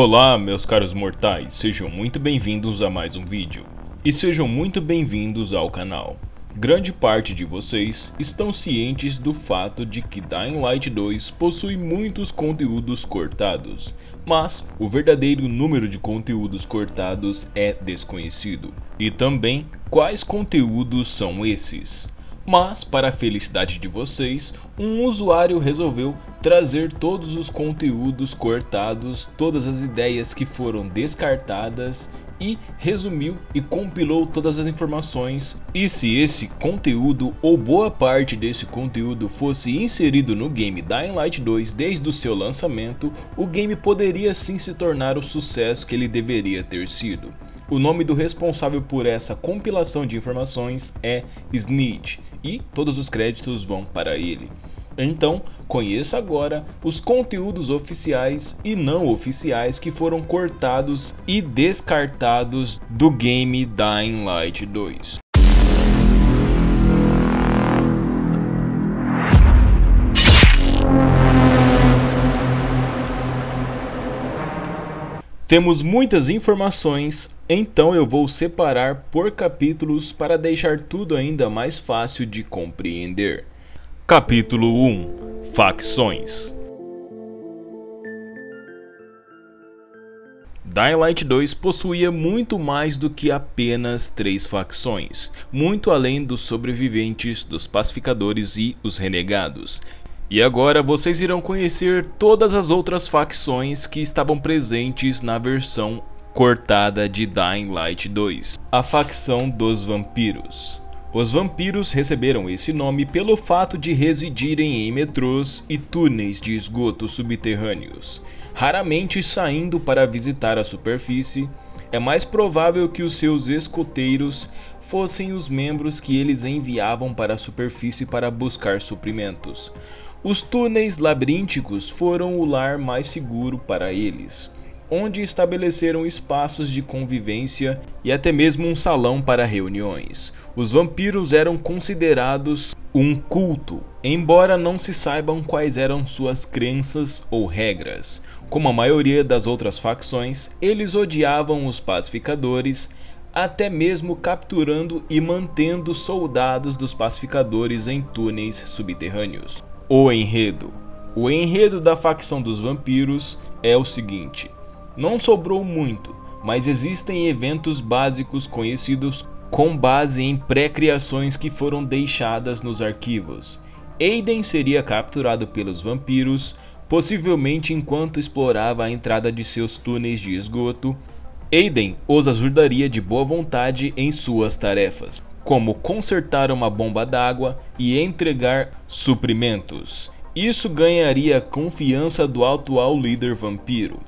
Olá, meus caros mortais, sejam muito bem-vindos a mais um vídeo, e sejam muito bem-vindos ao canal. Grande parte de vocês estão cientes do fato de que Dying Light 2 possui muitos conteúdos cortados, mas o verdadeiro número de conteúdos cortados é desconhecido. E também, quais conteúdos são esses? Mas, para a felicidade de vocês, um usuário resolveu trazer todos os conteúdos cortados, todas as ideias que foram descartadas e resumiu e compilou todas as informações. E se esse conteúdo ou boa parte desse conteúdo fosse inserido no game Dying Light 2 desde o seu lançamento, o game poderia sim se tornar o sucesso que ele deveria ter sido. O nome do responsável por essa compilação de informações é Sneed e todos os créditos vão para ele. Então, conheça agora os conteúdos oficiais e não oficiais que foram cortados e descartados do game Dying Light 2. Temos muitas informações então eu vou separar por capítulos para deixar tudo ainda mais fácil de compreender. Capítulo 1 Facções Daylight 2 possuía muito mais do que apenas três facções, muito além dos sobreviventes, dos pacificadores e os renegados. E agora vocês irão conhecer todas as outras facções que estavam presentes na versão cortada de Dying Light 2. A facção dos vampiros. Os vampiros receberam esse nome pelo fato de residirem em metrôs e túneis de esgoto subterrâneos, raramente saindo para visitar a superfície. É mais provável que os seus escoteiros fossem os membros que eles enviavam para a superfície para buscar suprimentos. Os túneis labirínticos foram o lar mais seguro para eles onde estabeleceram espaços de convivência e até mesmo um salão para reuniões. Os vampiros eram considerados um culto, embora não se saibam quais eram suas crenças ou regras. Como a maioria das outras facções, eles odiavam os pacificadores, até mesmo capturando e mantendo soldados dos pacificadores em túneis subterrâneos. O enredo. O enredo da facção dos vampiros é o seguinte: não sobrou muito, mas existem eventos básicos conhecidos com base em pré-criações que foram deixadas nos arquivos. Aiden seria capturado pelos vampiros, possivelmente enquanto explorava a entrada de seus túneis de esgoto. Aiden os ajudaria de boa vontade em suas tarefas, como consertar uma bomba d'água e entregar suprimentos. Isso ganharia a confiança do atual líder vampiro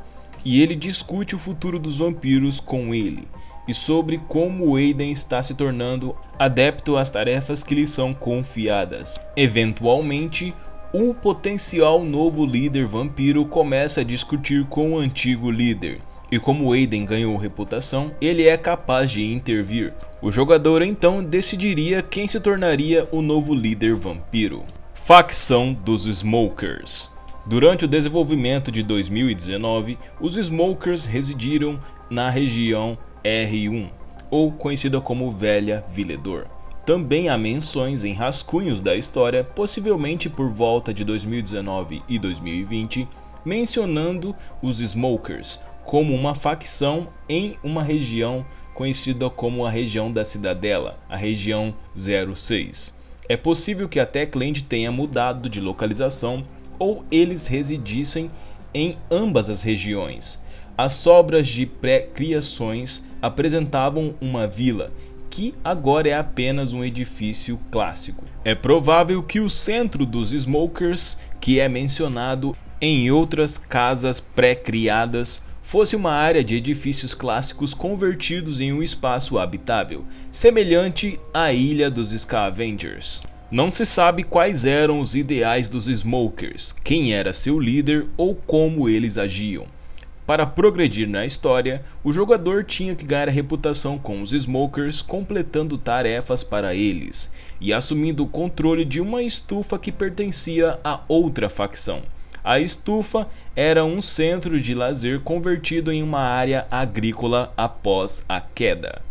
e ele discute o futuro dos vampiros com ele e sobre como Aiden está se tornando adepto às tarefas que lhe são confiadas. Eventualmente, um potencial novo líder vampiro começa a discutir com o antigo líder, e como Aiden ganhou reputação, ele é capaz de intervir. O jogador então decidiria quem se tornaria o novo líder vampiro. Facção dos Smokers Durante o desenvolvimento de 2019, os Smokers residiram na região R1, ou conhecida como Velha Viledor. Também há menções em rascunhos da história, possivelmente por volta de 2019 e 2020, mencionando os Smokers como uma facção em uma região conhecida como a região da Cidadela, a região 06. É possível que até Clend tenha mudado de localização ou eles residissem em ambas as regiões. As sobras de pré-criações apresentavam uma vila, que agora é apenas um edifício clássico. É provável que o centro dos Smokers, que é mencionado em outras casas pré-criadas, fosse uma área de edifícios clássicos convertidos em um espaço habitável, semelhante à Ilha dos Scavengers. Não se sabe quais eram os ideais dos Smokers, quem era seu líder ou como eles agiam. Para progredir na história, o jogador tinha que ganhar reputação com os Smokers, completando tarefas para eles e assumindo o controle de uma estufa que pertencia a outra facção. A estufa era um centro de lazer convertido em uma área agrícola após a queda.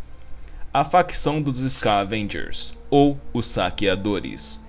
A facção dos Scavengers ou os saqueadores.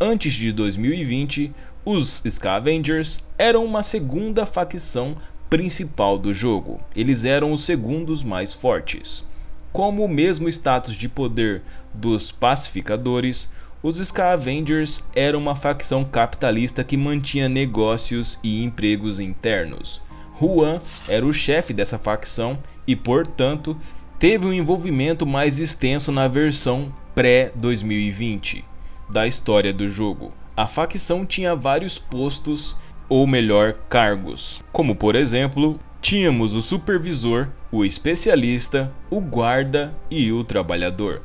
Antes de 2020, os Scavengers eram uma segunda facção principal do jogo. Eles eram os segundos mais fortes. Como o mesmo status de poder dos pacificadores, os Scavengers eram uma facção capitalista que mantinha negócios e empregos internos. Juan era o chefe dessa facção e, portanto, teve um envolvimento mais extenso na versão pré-2020 da história do jogo. A facção tinha vários postos, ou melhor, cargos, como por exemplo, tínhamos o supervisor, o especialista, o guarda e o trabalhador.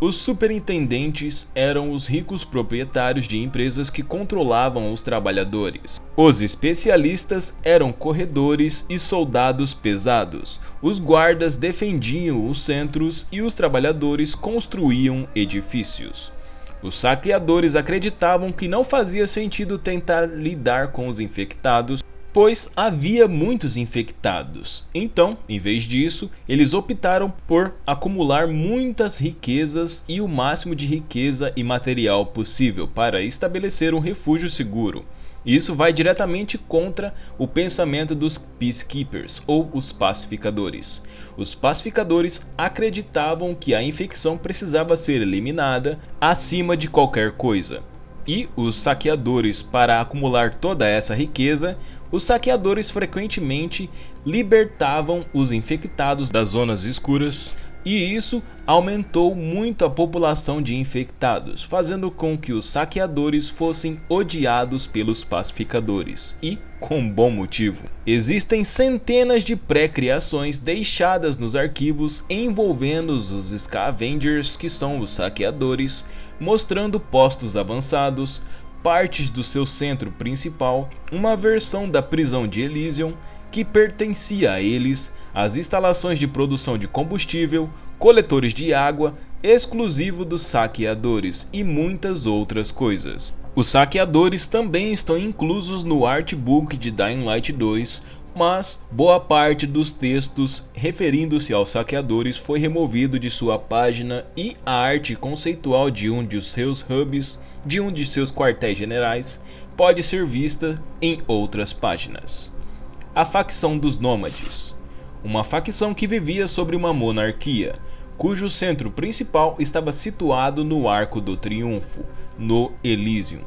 Os superintendentes eram os ricos proprietários de empresas que controlavam os trabalhadores. Os especialistas eram corredores e soldados pesados. Os guardas defendiam os centros e os trabalhadores construíam edifícios. Os saqueadores acreditavam que não fazia sentido tentar lidar com os infectados pois havia muitos infectados. Então, em vez disso, eles optaram por acumular muitas riquezas e o máximo de riqueza e material possível para estabelecer um refúgio seguro. Isso vai diretamente contra o pensamento dos Peacekeepers, ou os pacificadores. Os pacificadores acreditavam que a infecção precisava ser eliminada acima de qualquer coisa e os saqueadores. Para acumular toda essa riqueza, os saqueadores frequentemente libertavam os infectados das zonas escuras e isso aumentou muito a população de infectados, fazendo com que os saqueadores fossem odiados pelos pacificadores, e com bom motivo. Existem centenas de pré-criações deixadas nos arquivos envolvendo os Scavengers, que são os saqueadores, mostrando postos avançados, partes do seu centro principal, uma versão da prisão de Elysium que pertencia a eles, as instalações de produção de combustível, coletores de água, exclusivo dos saqueadores e muitas outras coisas. Os saqueadores também estão inclusos no artbook de Dying Light 2, mas boa parte dos textos referindo-se aos saqueadores foi removido de sua página e a arte conceitual de um de seus hubs, de um de seus quartéis generais, pode ser vista em outras páginas. A facção dos nômades, uma facção que vivia sobre uma monarquia, cujo centro principal estava situado no Arco do Triunfo, no Elysium.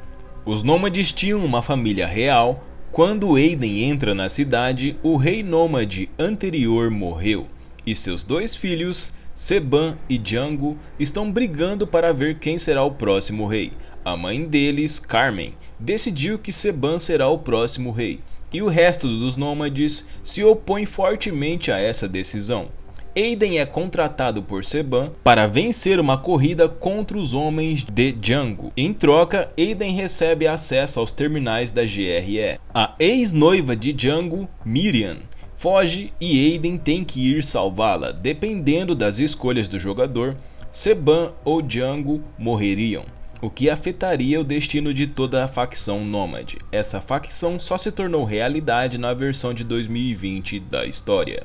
Os nômades tinham uma família real quando Aiden entra na cidade, o rei nômade anterior morreu, e seus dois filhos, Seban e Django, estão brigando para ver quem será o próximo rei. A mãe deles, Carmen, decidiu que Seban será o próximo rei, e o resto dos nômades se opõe fortemente a essa decisão. Aiden é contratado por Seban para vencer uma corrida contra os homens de Django. Em troca, Aiden recebe acesso aos terminais da GRE. A ex-noiva de Django, Miriam, foge e Aiden tem que ir salvá-la. Dependendo das escolhas do jogador, Seban ou Django morreriam o que afetaria o destino de toda a facção Nômade. Essa facção só se tornou realidade na versão de 2020 da história.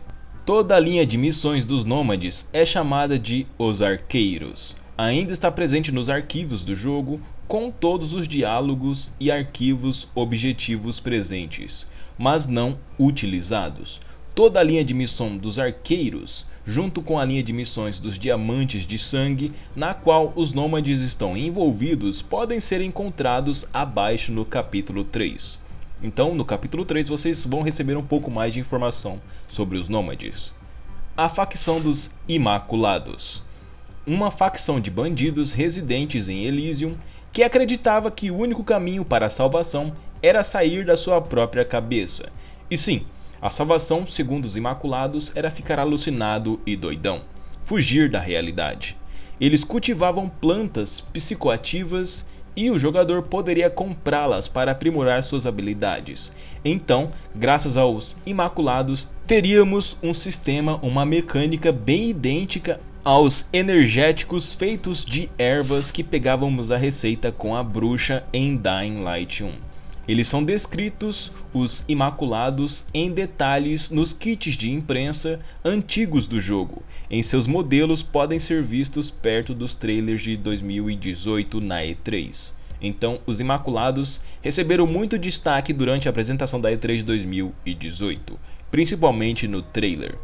Toda a linha de missões dos nômades é chamada de Os Arqueiros. Ainda está presente nos arquivos do jogo, com todos os diálogos e arquivos objetivos presentes, mas não utilizados. Toda a linha de missão dos arqueiros, junto com a linha de missões dos diamantes de sangue, na qual os nômades estão envolvidos, podem ser encontrados abaixo no capítulo 3. Então, no capítulo 3 vocês vão receber um pouco mais de informação sobre os nômades. A facção dos Imaculados. Uma facção de bandidos residentes em Elysium que acreditava que o único caminho para a salvação era sair da sua própria cabeça. E sim, a salvação, segundo os Imaculados, era ficar alucinado e doidão, fugir da realidade. Eles cultivavam plantas psicoativas e o jogador poderia comprá-las para aprimorar suas habilidades. Então, graças aos Imaculados, teríamos um sistema, uma mecânica bem idêntica aos energéticos feitos de ervas que pegávamos a receita com a bruxa em Dying Light 1. Eles são descritos, os Imaculados, em detalhes nos kits de imprensa antigos do jogo. Em seus modelos podem ser vistos perto dos trailers de 2018 na E3. Então, os Imaculados receberam muito destaque durante a apresentação da E3 de 2018, principalmente no trailer.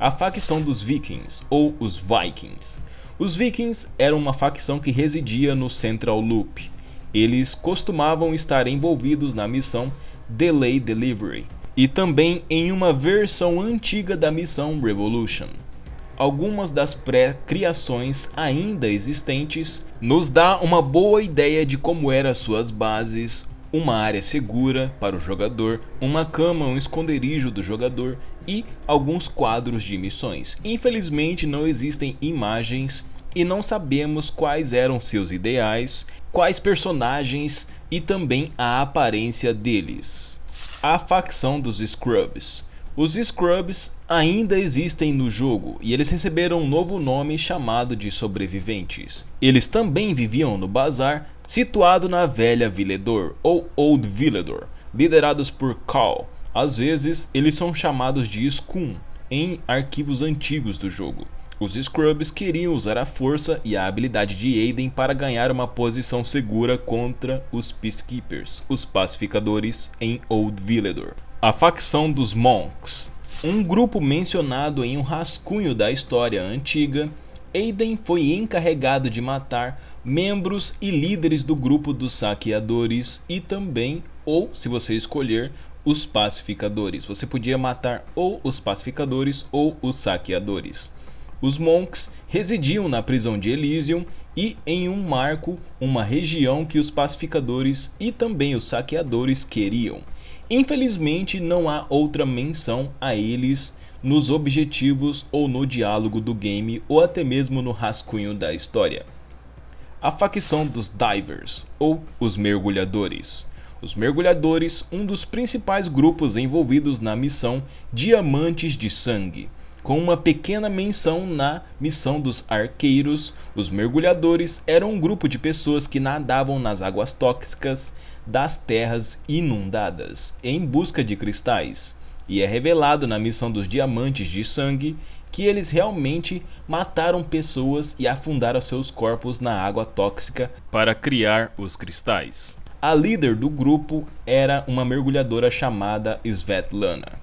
A facção dos Vikings, ou os Vikings. Os Vikings eram uma facção que residia no Central Loop, eles costumavam estar envolvidos na missão Delay Delivery e também em uma versão antiga da missão Revolution. Algumas das pré-criações ainda existentes nos dá uma boa ideia de como eram suas bases, uma área segura para o jogador, uma cama, um esconderijo do jogador e alguns quadros de missões. Infelizmente não existem imagens e não sabemos quais eram seus ideais, quais personagens e também a aparência deles. A facção dos Scrubs. Os Scrubs ainda existem no jogo e eles receberam um novo nome chamado de Sobreviventes. Eles também viviam no bazar situado na velha Villedor ou Old Villedor, liderados por Cal. Às vezes, eles são chamados de Scum em arquivos antigos do jogo. Os Scrubs queriam usar a força e a habilidade de Aiden para ganhar uma posição segura contra os Peacekeepers, os pacificadores em Old Villador. A facção dos Monks, um grupo mencionado em um rascunho da história antiga, Aiden foi encarregado de matar membros e líderes do grupo dos saqueadores e também, ou se você escolher, os pacificadores. Você podia matar ou os pacificadores ou os saqueadores. Os monks residiam na prisão de Elysium e em um marco, uma região que os pacificadores e também os saqueadores queriam. Infelizmente, não há outra menção a eles nos objetivos ou no diálogo do game ou até mesmo no rascunho da história. A facção dos Divers, ou os Mergulhadores. Os Mergulhadores, um dos principais grupos envolvidos na missão Diamantes de Sangue, com uma pequena menção na missão dos arqueiros. Os mergulhadores eram um grupo de pessoas que nadavam nas águas tóxicas das terras inundadas em busca de cristais. E é revelado na missão dos diamantes de sangue que eles realmente mataram pessoas e afundaram seus corpos na água tóxica para criar os cristais. A líder do grupo era uma mergulhadora chamada Svetlana.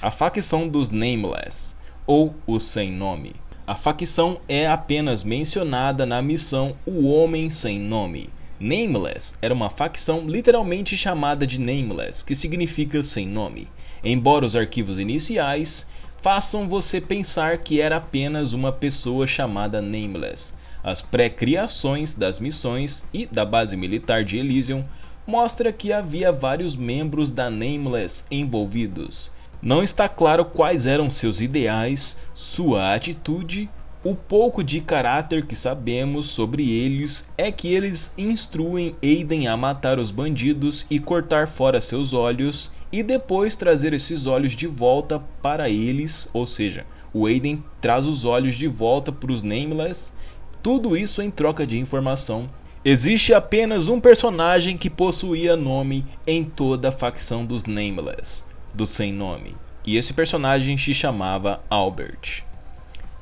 A facção dos Nameless, ou os Sem Nome. A facção é apenas mencionada na missão O Homem Sem Nome. Nameless era uma facção literalmente chamada de Nameless, que significa sem nome. Embora os arquivos iniciais façam você pensar que era apenas uma pessoa chamada Nameless, as pré-criações das missões e da base militar de Elysium mostra que havia vários membros da Nameless envolvidos. Não está claro quais eram seus ideais, sua atitude. O pouco de caráter que sabemos sobre eles é que eles instruem Aiden a matar os bandidos e cortar fora seus olhos e depois trazer esses olhos de volta para eles, ou seja, o Aiden traz os olhos de volta para os Nameless, tudo isso em troca de informação. Existe apenas um personagem que possuía nome em toda a facção dos Nameless do sem nome, e esse personagem se chamava Albert.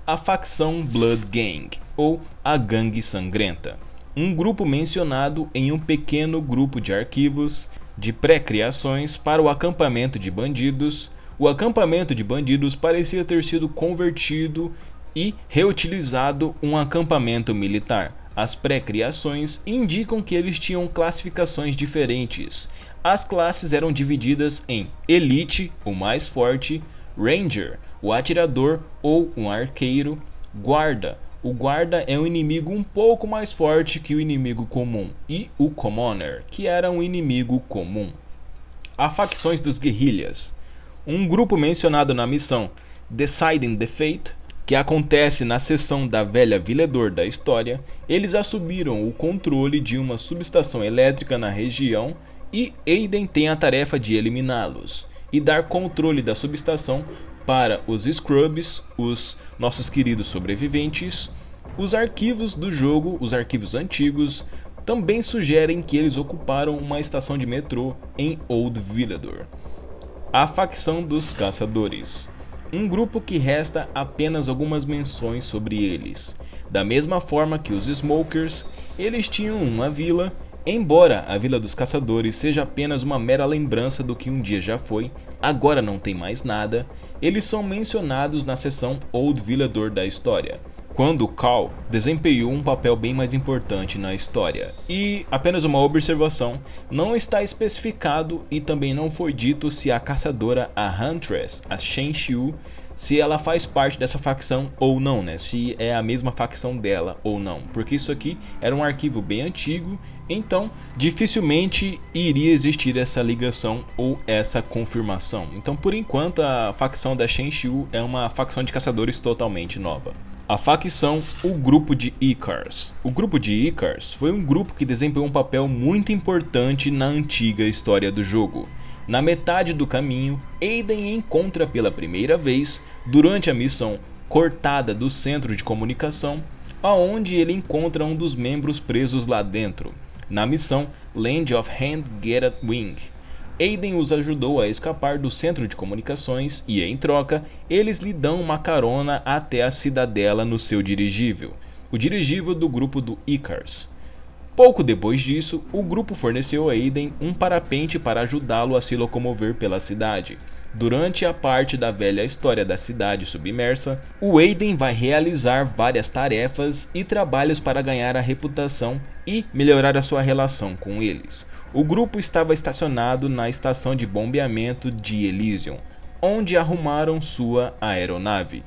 A facção Blood Gang, ou a Gangue Sangrenta, um grupo mencionado em um pequeno grupo de arquivos de pré-criações para o acampamento de bandidos. O acampamento de bandidos parecia ter sido convertido e reutilizado um acampamento militar. As pré-criações indicam que eles tinham classificações diferentes as classes eram divididas em Elite, o mais forte, Ranger, o atirador ou um arqueiro, Guarda, o guarda é um inimigo um pouco mais forte que o inimigo comum, e o Commoner, que era um inimigo comum. Há facções dos guerrilhas. Um grupo mencionado na missão Deciding the Fate, que acontece na seção da velha Viledor da história, eles assumiram o controle de uma subestação elétrica na região e Aiden tem a tarefa de eliminá-los e dar controle da subestação para os Scrubs, os nossos queridos sobreviventes. Os arquivos do jogo, os arquivos antigos, também sugerem que eles ocuparam uma estação de metrô em Old Villador. A facção dos caçadores. Um grupo que resta apenas algumas menções sobre eles. Da mesma forma que os Smokers, eles tinham uma vila Embora a Vila dos Caçadores seja apenas uma mera lembrança do que um dia já foi, agora não tem mais nada, eles são mencionados na seção Old Villador da história, quando Cal desempenhou um papel bem mais importante na história. E, apenas uma observação, não está especificado e também não foi dito se a caçadora, a Huntress, a Shen Xiu, se ela faz parte dessa facção ou não, né? Se é a mesma facção dela ou não, porque isso aqui era um arquivo bem antigo, então dificilmente iria existir essa ligação ou essa confirmação. Então, por enquanto, a facção da Shenxiu é uma facção de caçadores totalmente nova. A facção, o Grupo de Icars. O Grupo de Icars foi um grupo que desempenhou um papel muito importante na antiga história do jogo. Na metade do caminho, Aiden encontra pela primeira vez, durante a missão cortada do centro de comunicação, aonde ele encontra um dos membros presos lá dentro, na missão Land of Hand Get at Wing. Aiden os ajudou a escapar do centro de comunicações e, em troca, eles lhe dão uma carona até a cidadela no seu dirigível, o dirigível do grupo do Icarus. Pouco depois disso, o grupo forneceu a Aiden um parapente para ajudá-lo a se locomover pela cidade. Durante a parte da velha história da cidade submersa, o Aiden vai realizar várias tarefas e trabalhos para ganhar a reputação e melhorar a sua relação com eles. O grupo estava estacionado na estação de bombeamento de Elysium, onde arrumaram sua aeronave.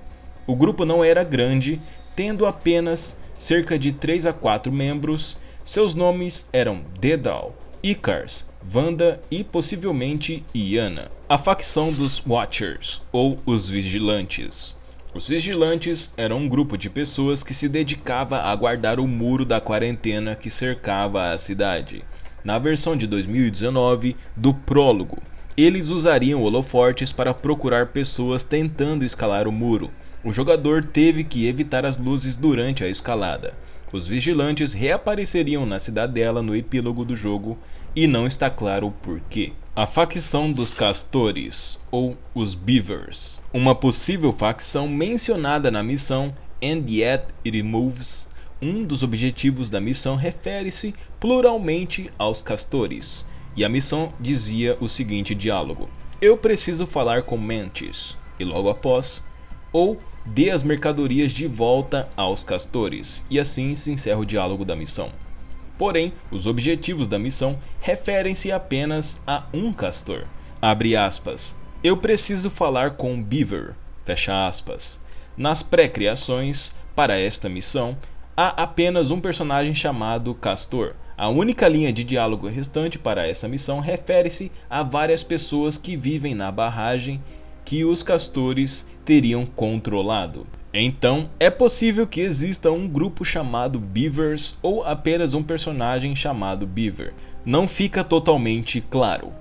O grupo não era grande, tendo apenas cerca de 3 a 4 membros seus nomes eram Dedal, Icars, Vanda e possivelmente Iana, a facção dos Watchers, ou os Vigilantes. Os vigilantes eram um grupo de pessoas que se dedicava a guardar o muro da quarentena que cercava a cidade. Na versão de 2019 do prólogo, eles usariam holofortes para procurar pessoas tentando escalar o muro. O jogador teve que evitar as luzes durante a escalada. Os vigilantes reapareceriam na cidadela no epílogo do jogo e não está claro o porquê. A facção dos castores, ou os Beavers, uma possível facção mencionada na missão And Yet It Moves, um dos objetivos da missão refere-se pluralmente aos castores, e a missão dizia o seguinte diálogo: Eu preciso falar com Mantis, e logo após, ou dê as mercadorias de volta aos castores, e assim se encerra o diálogo da missão. Porém, os objetivos da missão referem-se apenas a um castor. Abre aspas. Eu preciso falar com Beaver. Fecha aspas. Nas pré-criações, para esta missão, há apenas um personagem chamado Castor. A única linha de diálogo restante para essa missão refere-se a várias pessoas que vivem na barragem que os castores teriam controlado. Então, é possível que exista um grupo chamado Beavers ou apenas um personagem chamado Beaver. Não fica totalmente claro.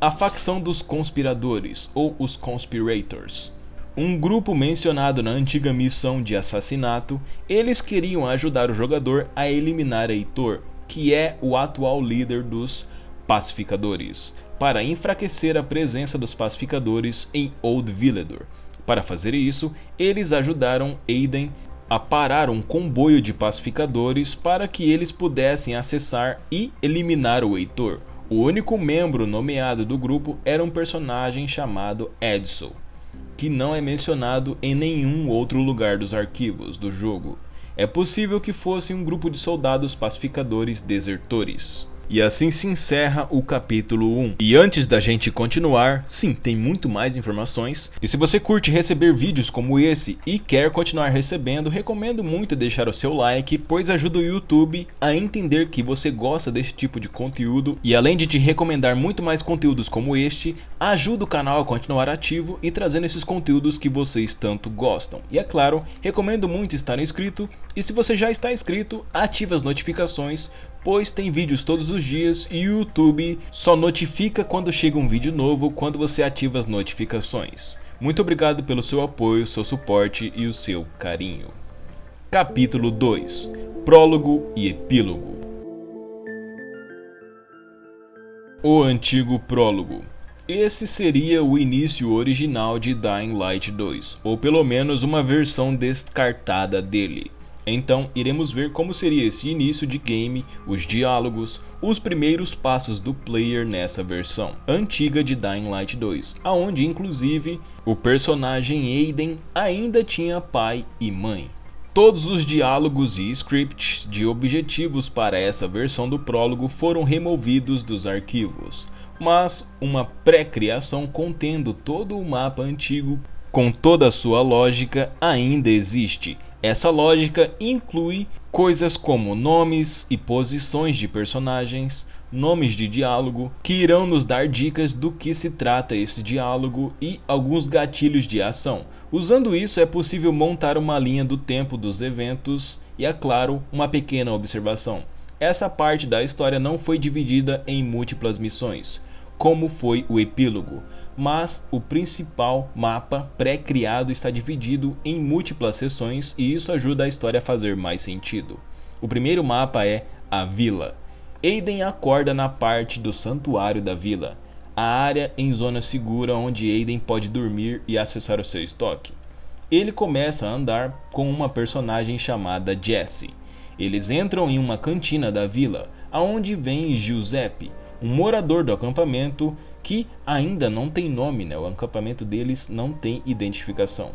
A facção dos conspiradores ou os Conspirators. Um grupo mencionado na antiga missão de assassinato, eles queriam ajudar o jogador a eliminar Heitor, que é o atual líder dos pacificadores, para enfraquecer a presença dos pacificadores em Old Villador. Para fazer isso, eles ajudaram Aiden a parar um comboio de pacificadores para que eles pudessem acessar e eliminar o Heitor. O único membro nomeado do grupo era um personagem chamado Edson, que não é mencionado em nenhum outro lugar dos arquivos do jogo. É possível que fosse um grupo de soldados pacificadores desertores. E assim se encerra o capítulo 1. E antes da gente continuar, sim, tem muito mais informações. E se você curte receber vídeos como esse e quer continuar recebendo, recomendo muito deixar o seu like, pois ajuda o YouTube a entender que você gosta desse tipo de conteúdo. E além de te recomendar muito mais conteúdos como este, ajuda o canal a continuar ativo e trazendo esses conteúdos que vocês tanto gostam. E é claro, recomendo muito estar inscrito e se você já está inscrito, ative as notificações pois tem vídeos todos os dias e o YouTube só notifica quando chega um vídeo novo quando você ativa as notificações. Muito obrigado pelo seu apoio, seu suporte e o seu carinho. Capítulo 2 Prólogo e Epílogo O Antigo Prólogo esse seria o início original de Dying Light 2, ou pelo menos uma versão descartada dele. Então, iremos ver como seria esse início de game, os diálogos, os primeiros passos do player nessa versão antiga de Dying Light 2, aonde inclusive o personagem Aiden ainda tinha pai e mãe. Todos os diálogos e scripts de objetivos para essa versão do prólogo foram removidos dos arquivos, mas uma pré-criação contendo todo o mapa antigo com toda a sua lógica ainda existe essa lógica inclui coisas como nomes e posições de personagens, nomes de diálogo, que irão nos dar dicas do que se trata esse diálogo e alguns gatilhos de ação. Usando isso, é possível montar uma linha do tempo dos eventos e, é claro, uma pequena observação. Essa parte da história não foi dividida em múltiplas missões, como foi o epílogo mas o principal mapa pré-criado está dividido em múltiplas seções e isso ajuda a história a fazer mais sentido. O primeiro mapa é a vila. Aiden acorda na parte do santuário da vila, a área em zona segura onde Aiden pode dormir e acessar o seu estoque. Ele começa a andar com uma personagem chamada Jesse. Eles entram em uma cantina da vila, aonde vem Giuseppe, um morador do acampamento que ainda não tem nome, né? o acampamento deles não tem identificação.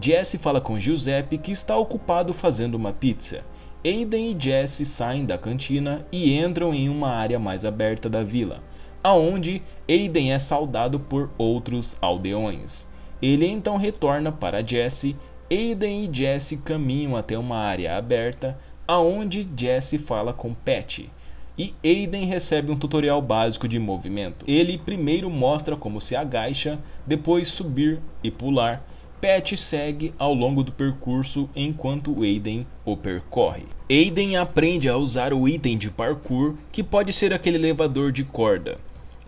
Jesse fala com Giuseppe que está ocupado fazendo uma pizza. Aiden e Jesse saem da cantina e entram em uma área mais aberta da vila, aonde Aiden é saudado por outros aldeões. Ele então retorna para Jesse. Aiden e Jesse caminham até uma área aberta, aonde Jesse fala com Pat e Aiden recebe um tutorial básico de movimento. Ele primeiro mostra como se agacha, depois subir e pular. Pat segue ao longo do percurso enquanto Aiden o percorre. Aiden aprende a usar o item de parkour, que pode ser aquele elevador de corda.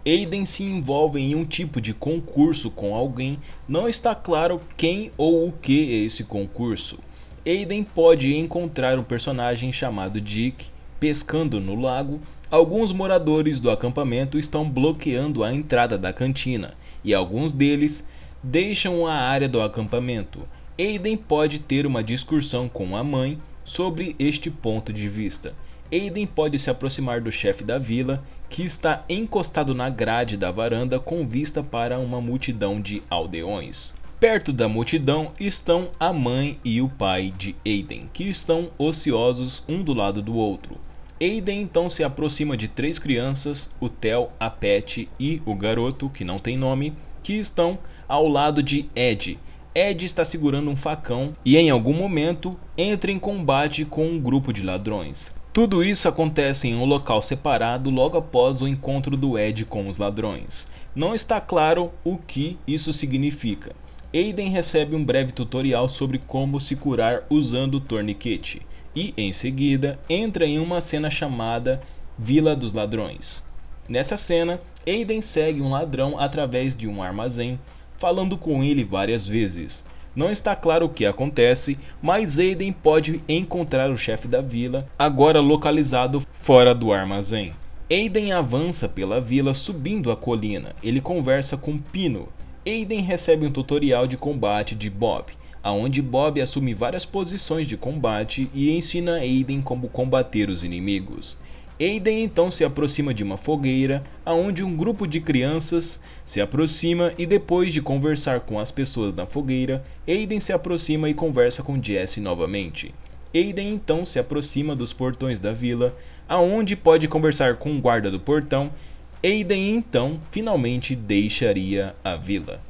Aiden se envolve em um tipo de concurso com alguém, não está claro quem ou o que é esse concurso. Aiden pode encontrar um personagem chamado Dick pescando no lago, alguns moradores do acampamento estão bloqueando a entrada da cantina e alguns deles deixam a área do acampamento. Aiden pode ter uma discussão com a mãe sobre este ponto de vista. Aiden pode se aproximar do chefe da vila, que está encostado na grade da varanda com vista para uma multidão de aldeões. Perto da multidão estão a mãe e o pai de Aiden, que estão ociosos um do lado do outro. Aiden então se aproxima de três crianças, o Theo, a Pet e o garoto, que não tem nome, que estão ao lado de Ed. Ed está segurando um facão e em algum momento entra em combate com um grupo de ladrões. Tudo isso acontece em um local separado logo após o encontro do Ed com os ladrões. Não está claro o que isso significa. Aiden recebe um breve tutorial sobre como se curar usando o torniquete e, em seguida, entra em uma cena chamada Vila dos Ladrões. Nessa cena, Aiden segue um ladrão através de um armazém, falando com ele várias vezes. Não está claro o que acontece, mas Aiden pode encontrar o chefe da vila, agora localizado fora do armazém. Aiden avança pela vila subindo a colina. Ele conversa com Pino. Aiden recebe um tutorial de combate de Bob, aonde Bob assume várias posições de combate e ensina Aiden como combater os inimigos. Aiden então se aproxima de uma fogueira, aonde um grupo de crianças se aproxima e depois de conversar com as pessoas na fogueira, Aiden se aproxima e conversa com Jesse novamente. Aiden então se aproxima dos portões da vila, aonde pode conversar com o guarda do portão. Aiden então finalmente deixaria a vila.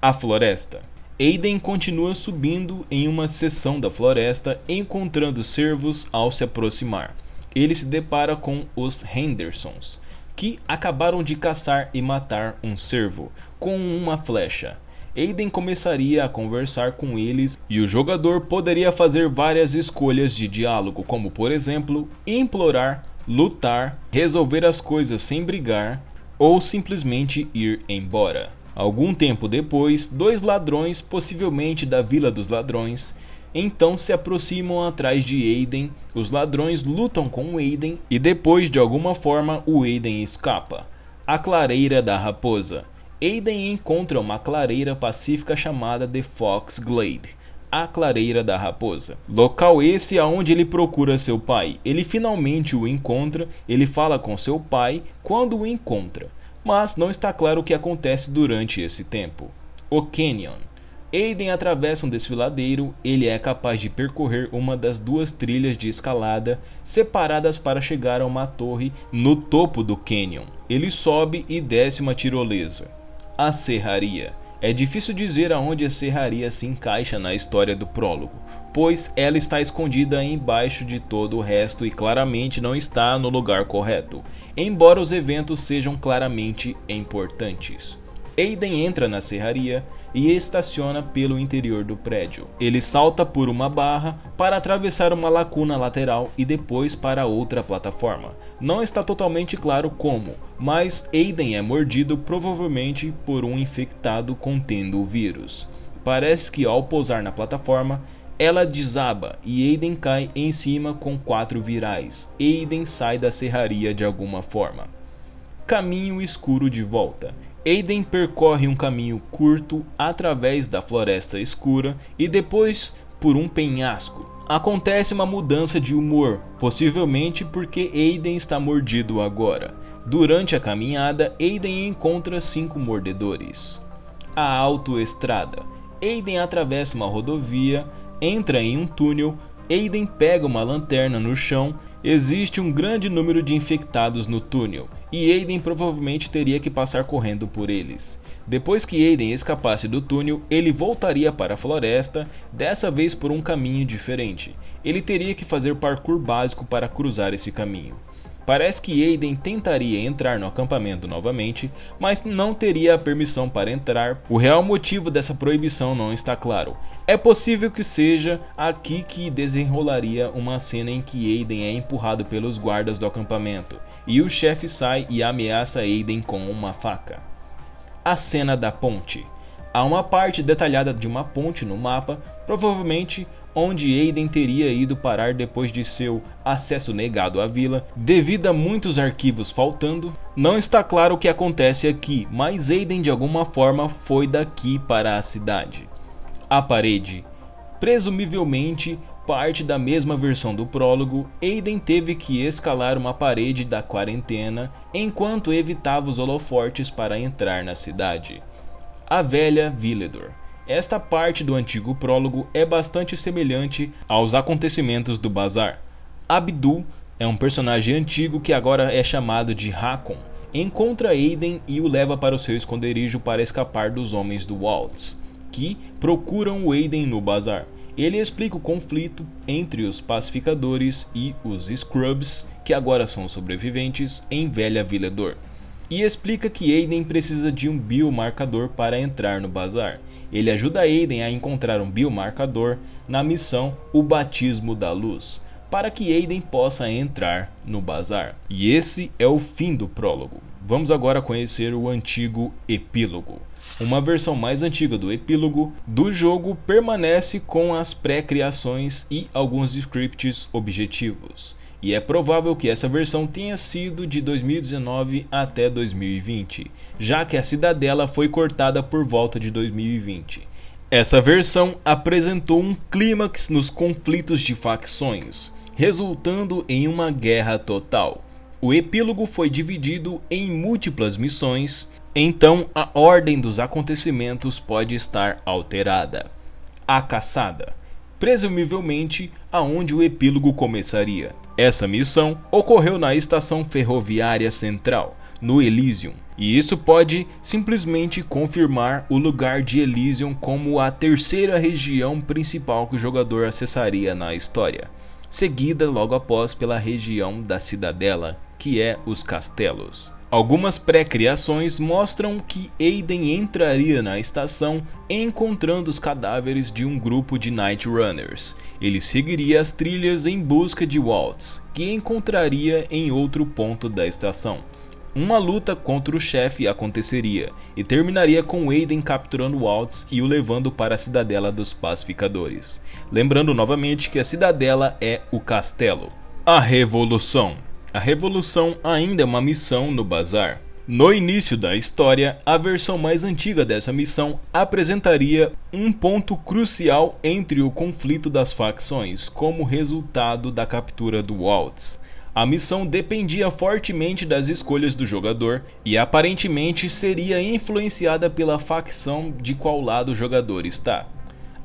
A floresta. Aiden continua subindo em uma seção da floresta, encontrando cervos ao se aproximar. Ele se depara com os Hendersons, que acabaram de caçar e matar um cervo com uma flecha. Aiden começaria a conversar com eles e o jogador poderia fazer várias escolhas de diálogo, como por exemplo, implorar, lutar, resolver as coisas sem brigar ou simplesmente ir embora. Algum tempo depois, dois ladrões, possivelmente da Vila dos Ladrões, então se aproximam atrás de Aiden, os ladrões lutam com Aiden e depois de alguma forma o Aiden escapa. A clareira da raposa. Aiden encontra uma clareira pacífica chamada The Fox Glade, a clareira da raposa. Local esse aonde ele procura seu pai. Ele finalmente o encontra, ele fala com seu pai quando o encontra mas não está claro o que acontece durante esse tempo. O Canyon. Aiden atravessa um desfiladeiro, ele é capaz de percorrer uma das duas trilhas de escalada separadas para chegar a uma torre no topo do canyon. Ele sobe e desce uma tirolesa. A serraria. É difícil dizer aonde a serraria se encaixa na história do prólogo, pois ela está escondida embaixo de todo o resto e claramente não está no lugar correto, embora os eventos sejam claramente importantes. Aiden entra na serraria e estaciona pelo interior do prédio. Ele salta por uma barra para atravessar uma lacuna lateral e depois para outra plataforma. Não está totalmente claro como, mas Aiden é mordido provavelmente por um infectado contendo o vírus. Parece que ao pousar na plataforma, ela desaba e Aiden cai em cima com quatro virais. Aiden sai da serraria de alguma forma. Caminho escuro de volta. Aiden percorre um caminho curto através da floresta escura e depois por um penhasco. Acontece uma mudança de humor, possivelmente porque Aiden está mordido agora. Durante a caminhada, Aiden encontra cinco mordedores. A autoestrada. Aiden atravessa uma rodovia entra em um túnel, Aiden pega uma lanterna no chão, existe um grande número de infectados no túnel, e Aiden provavelmente teria que passar correndo por eles. Depois que Aiden escapasse do túnel, ele voltaria para a floresta, dessa vez por um caminho diferente. Ele teria que fazer parkour básico para cruzar esse caminho. Parece que Aiden tentaria entrar no acampamento novamente, mas não teria a permissão para entrar. O real motivo dessa proibição não está claro. É possível que seja aqui que desenrolaria uma cena em que Aiden é empurrado pelos guardas do acampamento, e o chefe sai e ameaça Aiden com uma faca. A cena da ponte. Há uma parte detalhada de uma ponte no mapa, provavelmente onde Aiden teria ido parar depois de seu acesso negado à vila, devido a muitos arquivos faltando. Não está claro o que acontece aqui, mas Aiden de alguma forma foi daqui para a cidade. A parede. Presumivelmente, parte da mesma versão do prólogo, Aiden teve que escalar uma parede da quarentena enquanto evitava os holofortes para entrar na cidade. A velha Villedor. Esta parte do antigo prólogo é bastante semelhante aos acontecimentos do bazar. Abdul é um personagem antigo que agora é chamado de Hakon. Encontra Aiden e o leva para o seu esconderijo para escapar dos homens do Waltz, que procuram o Aiden no bazar. Ele explica o conflito entre os pacificadores e os Scrubs, que agora são sobreviventes, em Velha Viledor. E explica que Aiden precisa de um biomarcador para entrar no bazar ele ajuda Aiden a encontrar um biomarcador na missão O Batismo da Luz, para que Aiden possa entrar no bazar. E esse é o fim do prólogo. Vamos agora conhecer o antigo epílogo. Uma versão mais antiga do epílogo do jogo permanece com as pré-criações e alguns scripts objetivos e é provável que essa versão tenha sido de 2019 até 2020, já que a cidadela foi cortada por volta de 2020. Essa versão apresentou um clímax nos conflitos de facções, resultando em uma guerra total. O epílogo foi dividido em múltiplas missões, então a ordem dos acontecimentos pode estar alterada. A caçada, presumivelmente aonde o epílogo começaria essa missão ocorreu na Estação Ferroviária Central, no Elysium, e isso pode simplesmente confirmar o lugar de Elysium como a terceira região principal que o jogador acessaria na história, seguida logo após pela região da Cidadela, que é os Castelos. Algumas pré-criações mostram que Aiden entraria na estação encontrando os cadáveres de um grupo de Night Runners. Ele seguiria as trilhas em busca de Waltz, que encontraria em outro ponto da estação. Uma luta contra o chefe aconteceria e terminaria com Aiden capturando Waltz e o levando para a Cidadela dos Pacificadores. Lembrando novamente que a Cidadela é o castelo. A Revolução a revolução ainda é uma missão no bazar. No início da história, a versão mais antiga dessa missão apresentaria um ponto crucial entre o conflito das facções como resultado da captura do Waltz. A missão dependia fortemente das escolhas do jogador e aparentemente seria influenciada pela facção de qual lado o jogador está.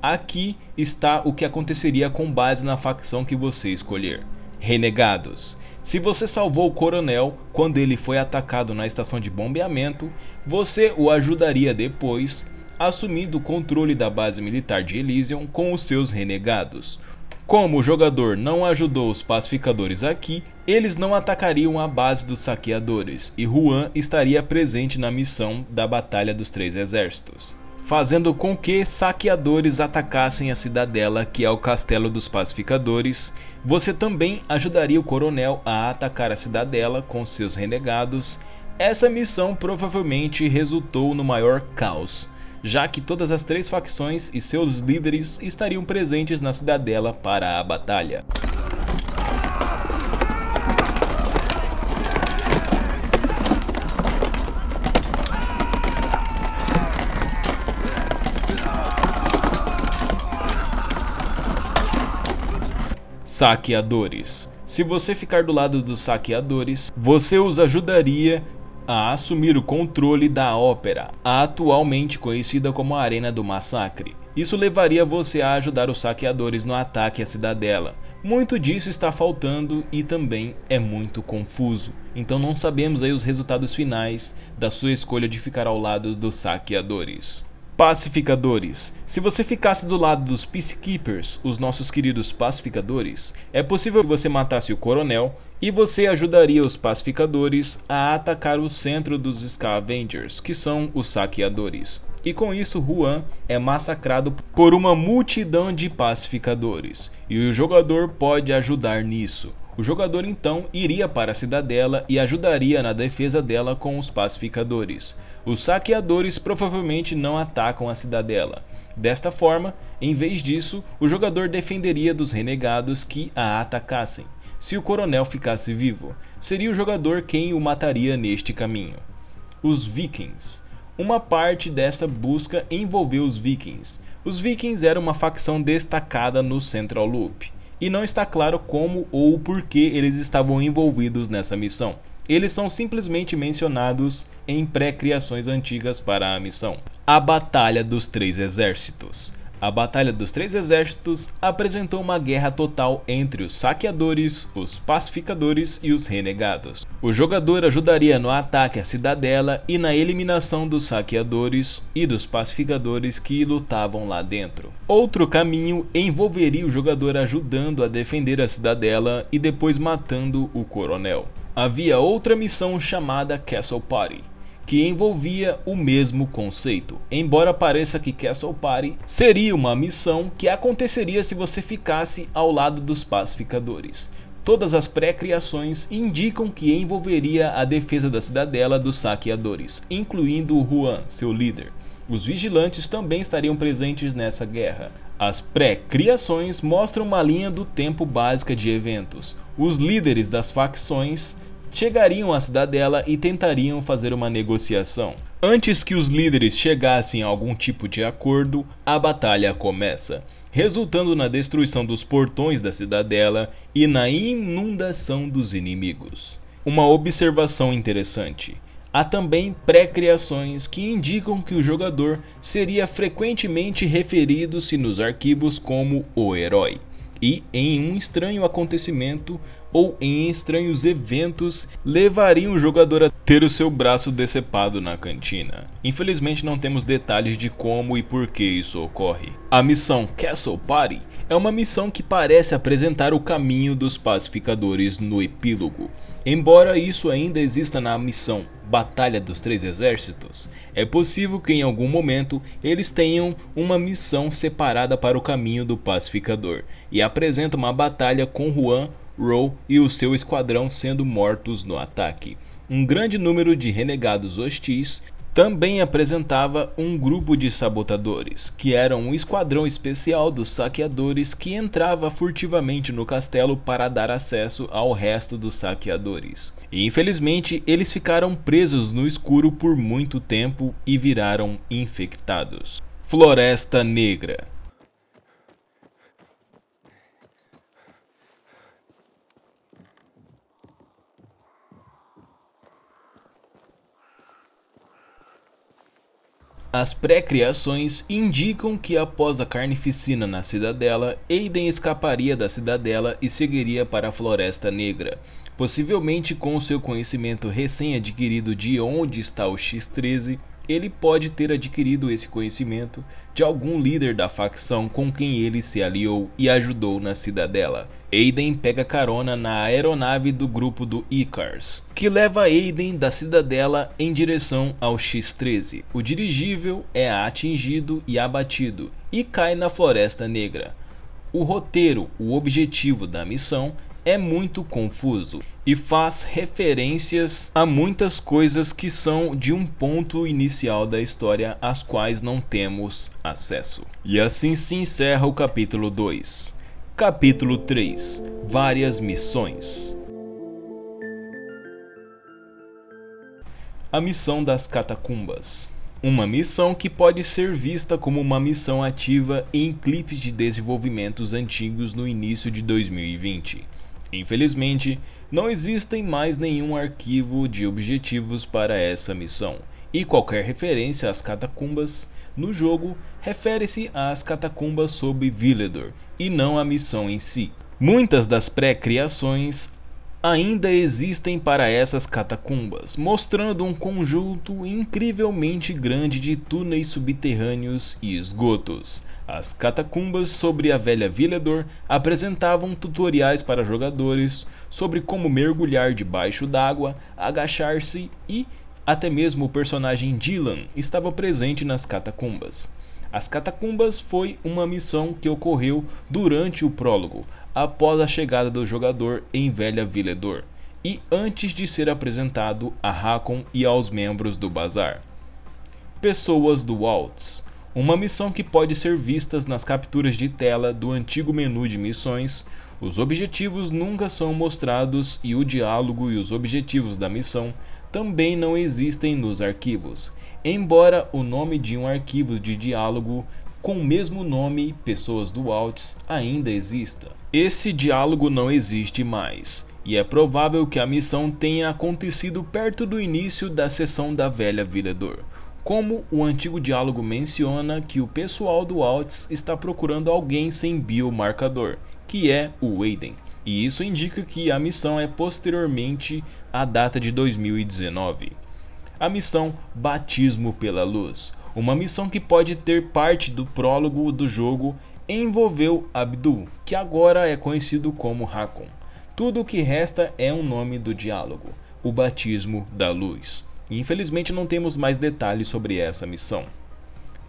Aqui está o que aconteceria com base na facção que você escolher: Renegados. Se você salvou o coronel quando ele foi atacado na estação de bombeamento, você o ajudaria depois, assumindo o controle da base militar de Elysium com os seus renegados. Como o jogador não ajudou os pacificadores aqui, eles não atacariam a base dos saqueadores e Juan estaria presente na missão da Batalha dos Três Exércitos fazendo com que saqueadores atacassem a cidadela, que é o Castelo dos Pacificadores. Você também ajudaria o coronel a atacar a cidadela com seus renegados. Essa missão provavelmente resultou no maior caos, já que todas as três facções e seus líderes estariam presentes na cidadela para a batalha. saqueadores. Se você ficar do lado dos saqueadores, você os ajudaria a assumir o controle da ópera, atualmente conhecida como a Arena do Massacre. Isso levaria você a ajudar os saqueadores no ataque à cidadela. Muito disso está faltando e também é muito confuso. Então não sabemos aí os resultados finais da sua escolha de ficar ao lado dos saqueadores. Pacificadores. Se você ficasse do lado dos Peacekeepers, os nossos queridos pacificadores, é possível que você matasse o coronel e você ajudaria os pacificadores a atacar o centro dos Scavengers, que são os saqueadores. E com isso, Juan é massacrado por uma multidão de pacificadores, e o jogador pode ajudar nisso. O jogador então iria para a cidadela e ajudaria na defesa dela com os pacificadores. Os saqueadores provavelmente não atacam a cidadela. Desta forma, em vez disso, o jogador defenderia dos renegados que a atacassem. Se o coronel ficasse vivo, seria o jogador quem o mataria neste caminho. Os Vikings. Uma parte desta busca envolveu os Vikings. Os Vikings eram uma facção destacada no Central Loop e não está claro como ou por que eles estavam envolvidos nessa missão. Eles são simplesmente mencionados em pré-criações antigas para a missão. A Batalha dos Três Exércitos a Batalha dos Três Exércitos apresentou uma guerra total entre os saqueadores, os pacificadores e os renegados. O jogador ajudaria no ataque à cidadela e na eliminação dos saqueadores e dos pacificadores que lutavam lá dentro. Outro caminho envolveria o jogador ajudando a defender a cidadela e depois matando o coronel. Havia outra missão chamada Castle Party, que envolvia o mesmo conceito, embora pareça que Castle Party seria uma missão que aconteceria se você ficasse ao lado dos pacificadores. Todas as pré-criações indicam que envolveria a defesa da cidadela dos saqueadores, incluindo o Juan, seu líder. Os vigilantes também estariam presentes nessa guerra. As pré-criações mostram uma linha do tempo básica de eventos. Os líderes das facções chegariam à cidadela e tentariam fazer uma negociação. Antes que os líderes chegassem a algum tipo de acordo, a batalha começa, resultando na destruição dos portões da cidadela e na inundação dos inimigos. Uma observação interessante. Há também pré-criações que indicam que o jogador seria frequentemente referido-se nos arquivos como o herói. E, em um estranho acontecimento, ou em estranhos eventos levariam o jogador a ter o seu braço decepado na cantina. Infelizmente não temos detalhes de como e por que isso ocorre. A missão Castle Party é uma missão que parece apresentar o caminho dos pacificadores no epílogo. Embora isso ainda exista na missão Batalha dos Três Exércitos, é possível que em algum momento eles tenham uma missão separada para o caminho do pacificador e apresenta uma batalha com Juan Rowe e o seu esquadrão sendo mortos no ataque. Um grande número de renegados hostis também apresentava um grupo de sabotadores, que era um esquadrão especial dos saqueadores que entrava furtivamente no castelo para dar acesso ao resto dos saqueadores. E, infelizmente, eles ficaram presos no escuro por muito tempo e viraram infectados. Floresta Negra As pré-criações indicam que após a carnificina na cidadela, Aiden escaparia da cidadela e seguiria para a Floresta Negra, possivelmente com seu conhecimento recém-adquirido de onde está o X-13, ele pode ter adquirido esse conhecimento de algum líder da facção com quem ele se aliou e ajudou na cidadela. Aiden pega carona na aeronave do grupo do Icars, que leva Aiden da cidadela em direção ao X-13. O dirigível é atingido e abatido e cai na Floresta Negra. O roteiro, o objetivo da missão é muito confuso e faz referências a muitas coisas que são de um ponto inicial da história às quais não temos acesso. E assim se encerra o capítulo 2. Capítulo 3 Várias missões. A missão das catacumbas. Uma missão que pode ser vista como uma missão ativa em clipes de desenvolvimentos antigos no início de 2020. Infelizmente, não existem mais nenhum arquivo de objetivos para essa missão, e qualquer referência às catacumbas no jogo refere-se às catacumbas sob Villedor, e não à missão em si. Muitas das pré-criações ainda existem para essas catacumbas, mostrando um conjunto incrivelmente grande de túneis subterrâneos e esgotos, as catacumbas sobre a velha Villador apresentavam tutoriais para jogadores sobre como mergulhar debaixo d'água, agachar-se e até mesmo o personagem Dylan estava presente nas catacumbas. As catacumbas foi uma missão que ocorreu durante o prólogo, após a chegada do jogador em Velha Villador, e antes de ser apresentado a Hakon e aos membros do bazar. Pessoas do Waltz uma missão que pode ser vista nas capturas de tela do antigo menu de missões, os objetivos nunca são mostrados e o diálogo e os objetivos da missão também não existem nos arquivos, embora o nome de um arquivo de diálogo com o mesmo nome Pessoas do Alts, ainda exista. Esse diálogo não existe mais, e é provável que a missão tenha acontecido perto do início da sessão da velha Villador, como o antigo diálogo menciona que o pessoal do Alts está procurando alguém sem biomarcador, que é o Aiden, e isso indica que a missão é posteriormente à data de 2019. A missão Batismo pela Luz, uma missão que pode ter parte do prólogo do jogo, envolveu Abdul, que agora é conhecido como Hakon. Tudo o que resta é um nome do diálogo, o batismo da luz infelizmente não temos mais detalhes sobre essa missão.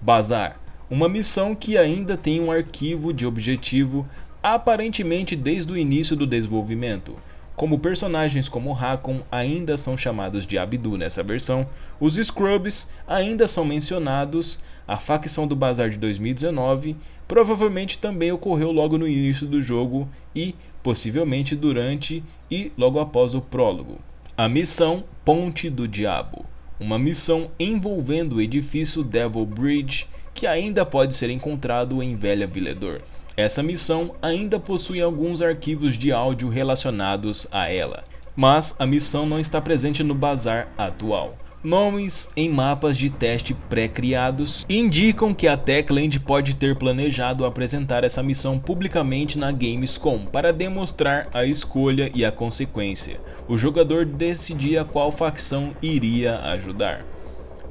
Bazar uma missão que ainda tem um arquivo de objetivo aparentemente desde o início do desenvolvimento. Como personagens como Hakon ainda são chamados de Abdu nessa versão, os Scrubs ainda são mencionados, a facção do Bazar de 2019 provavelmente também ocorreu logo no início do jogo e possivelmente durante e logo após o prólogo. A missão Ponte do Diabo, uma missão envolvendo o edifício Devil Bridge que ainda pode ser encontrado em Velha Viledor. Essa missão ainda possui alguns arquivos de áudio relacionados a ela, mas a missão não está presente no bazar atual. Nomes em mapas de teste pré-criados indicam que a Techland pode ter planejado apresentar essa missão publicamente na Gamescom para demonstrar a escolha e a consequência. O jogador decidia qual facção iria ajudar.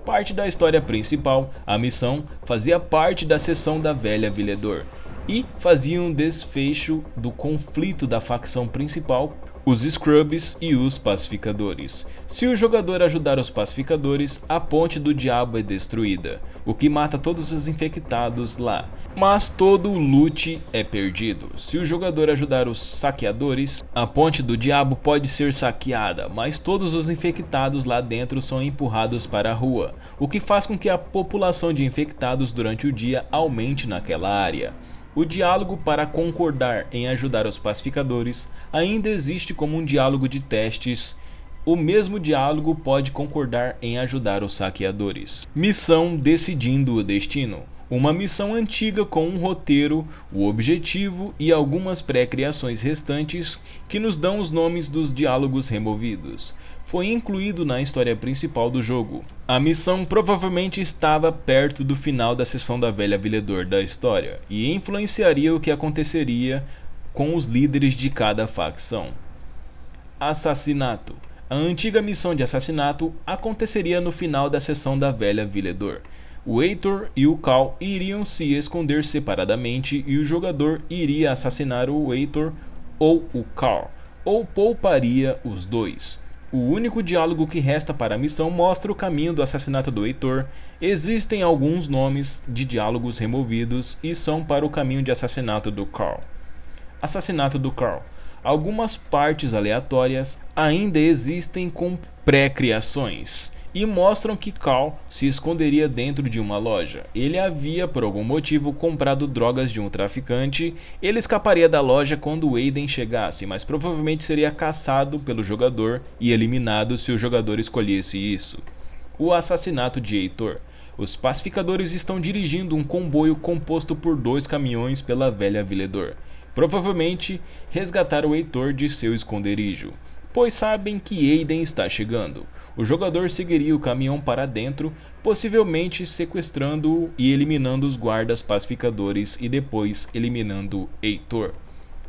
Parte da história principal, a missão fazia parte da sessão da velha Villedor e fazia um desfecho do conflito da facção principal os Scrubs e os Pacificadores. Se o jogador ajudar os pacificadores, a ponte do diabo é destruída, o que mata todos os infectados lá. Mas todo o loot é perdido. Se o jogador ajudar os saqueadores, a ponte do diabo pode ser saqueada, mas todos os infectados lá dentro são empurrados para a rua, o que faz com que a população de infectados durante o dia aumente naquela área. O diálogo para concordar em ajudar os pacificadores ainda existe como um diálogo de testes. O mesmo diálogo pode concordar em ajudar os saqueadores. Missão decidindo o destino. Uma missão antiga com um roteiro, o objetivo e algumas pré-criações restantes que nos dão os nomes dos diálogos removidos foi incluído na história principal do jogo. A missão provavelmente estava perto do final da sessão da velha Viledor da história e influenciaria o que aconteceria com os líderes de cada facção. Assassinato a antiga missão de assassinato aconteceria no final da sessão da velha Viledor. O Heitor e o Cal iriam se esconder separadamente e o jogador iria assassinar o Heitor ou o Cal, ou pouparia os dois. O único diálogo que resta para a missão mostra o caminho do assassinato do Heitor. Existem alguns nomes de diálogos removidos e são para o caminho de assassinato do Carl. Assassinato do Carl. Algumas partes aleatórias ainda existem com pré-criações e mostram que Carl se esconderia dentro de uma loja. Ele havia, por algum motivo, comprado drogas de um traficante. Ele escaparia da loja quando Aiden chegasse, mas provavelmente seria caçado pelo jogador e eliminado se o jogador escolhesse isso. O assassinato de Heitor. Os pacificadores estão dirigindo um comboio composto por dois caminhões pela velha Viledor. Provavelmente resgataram Heitor de seu esconderijo, pois sabem que Aiden está chegando. O jogador seguiria o caminhão para dentro, possivelmente sequestrando e eliminando os guardas pacificadores e depois eliminando Heitor.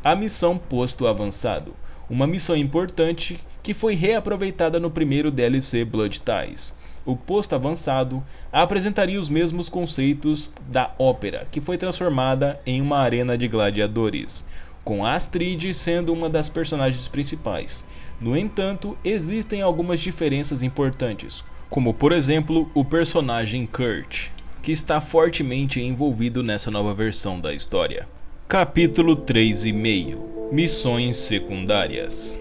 A missão Posto Avançado uma missão importante que foi reaproveitada no primeiro DLC Blood Ties. O posto avançado apresentaria os mesmos conceitos da ópera, que foi transformada em uma arena de gladiadores, com Astrid sendo uma das personagens principais, no entanto, existem algumas diferenças importantes, como por exemplo o personagem Kurt, que está fortemente envolvido nessa nova versão da história. Capítulo 3,5 Missões Secundárias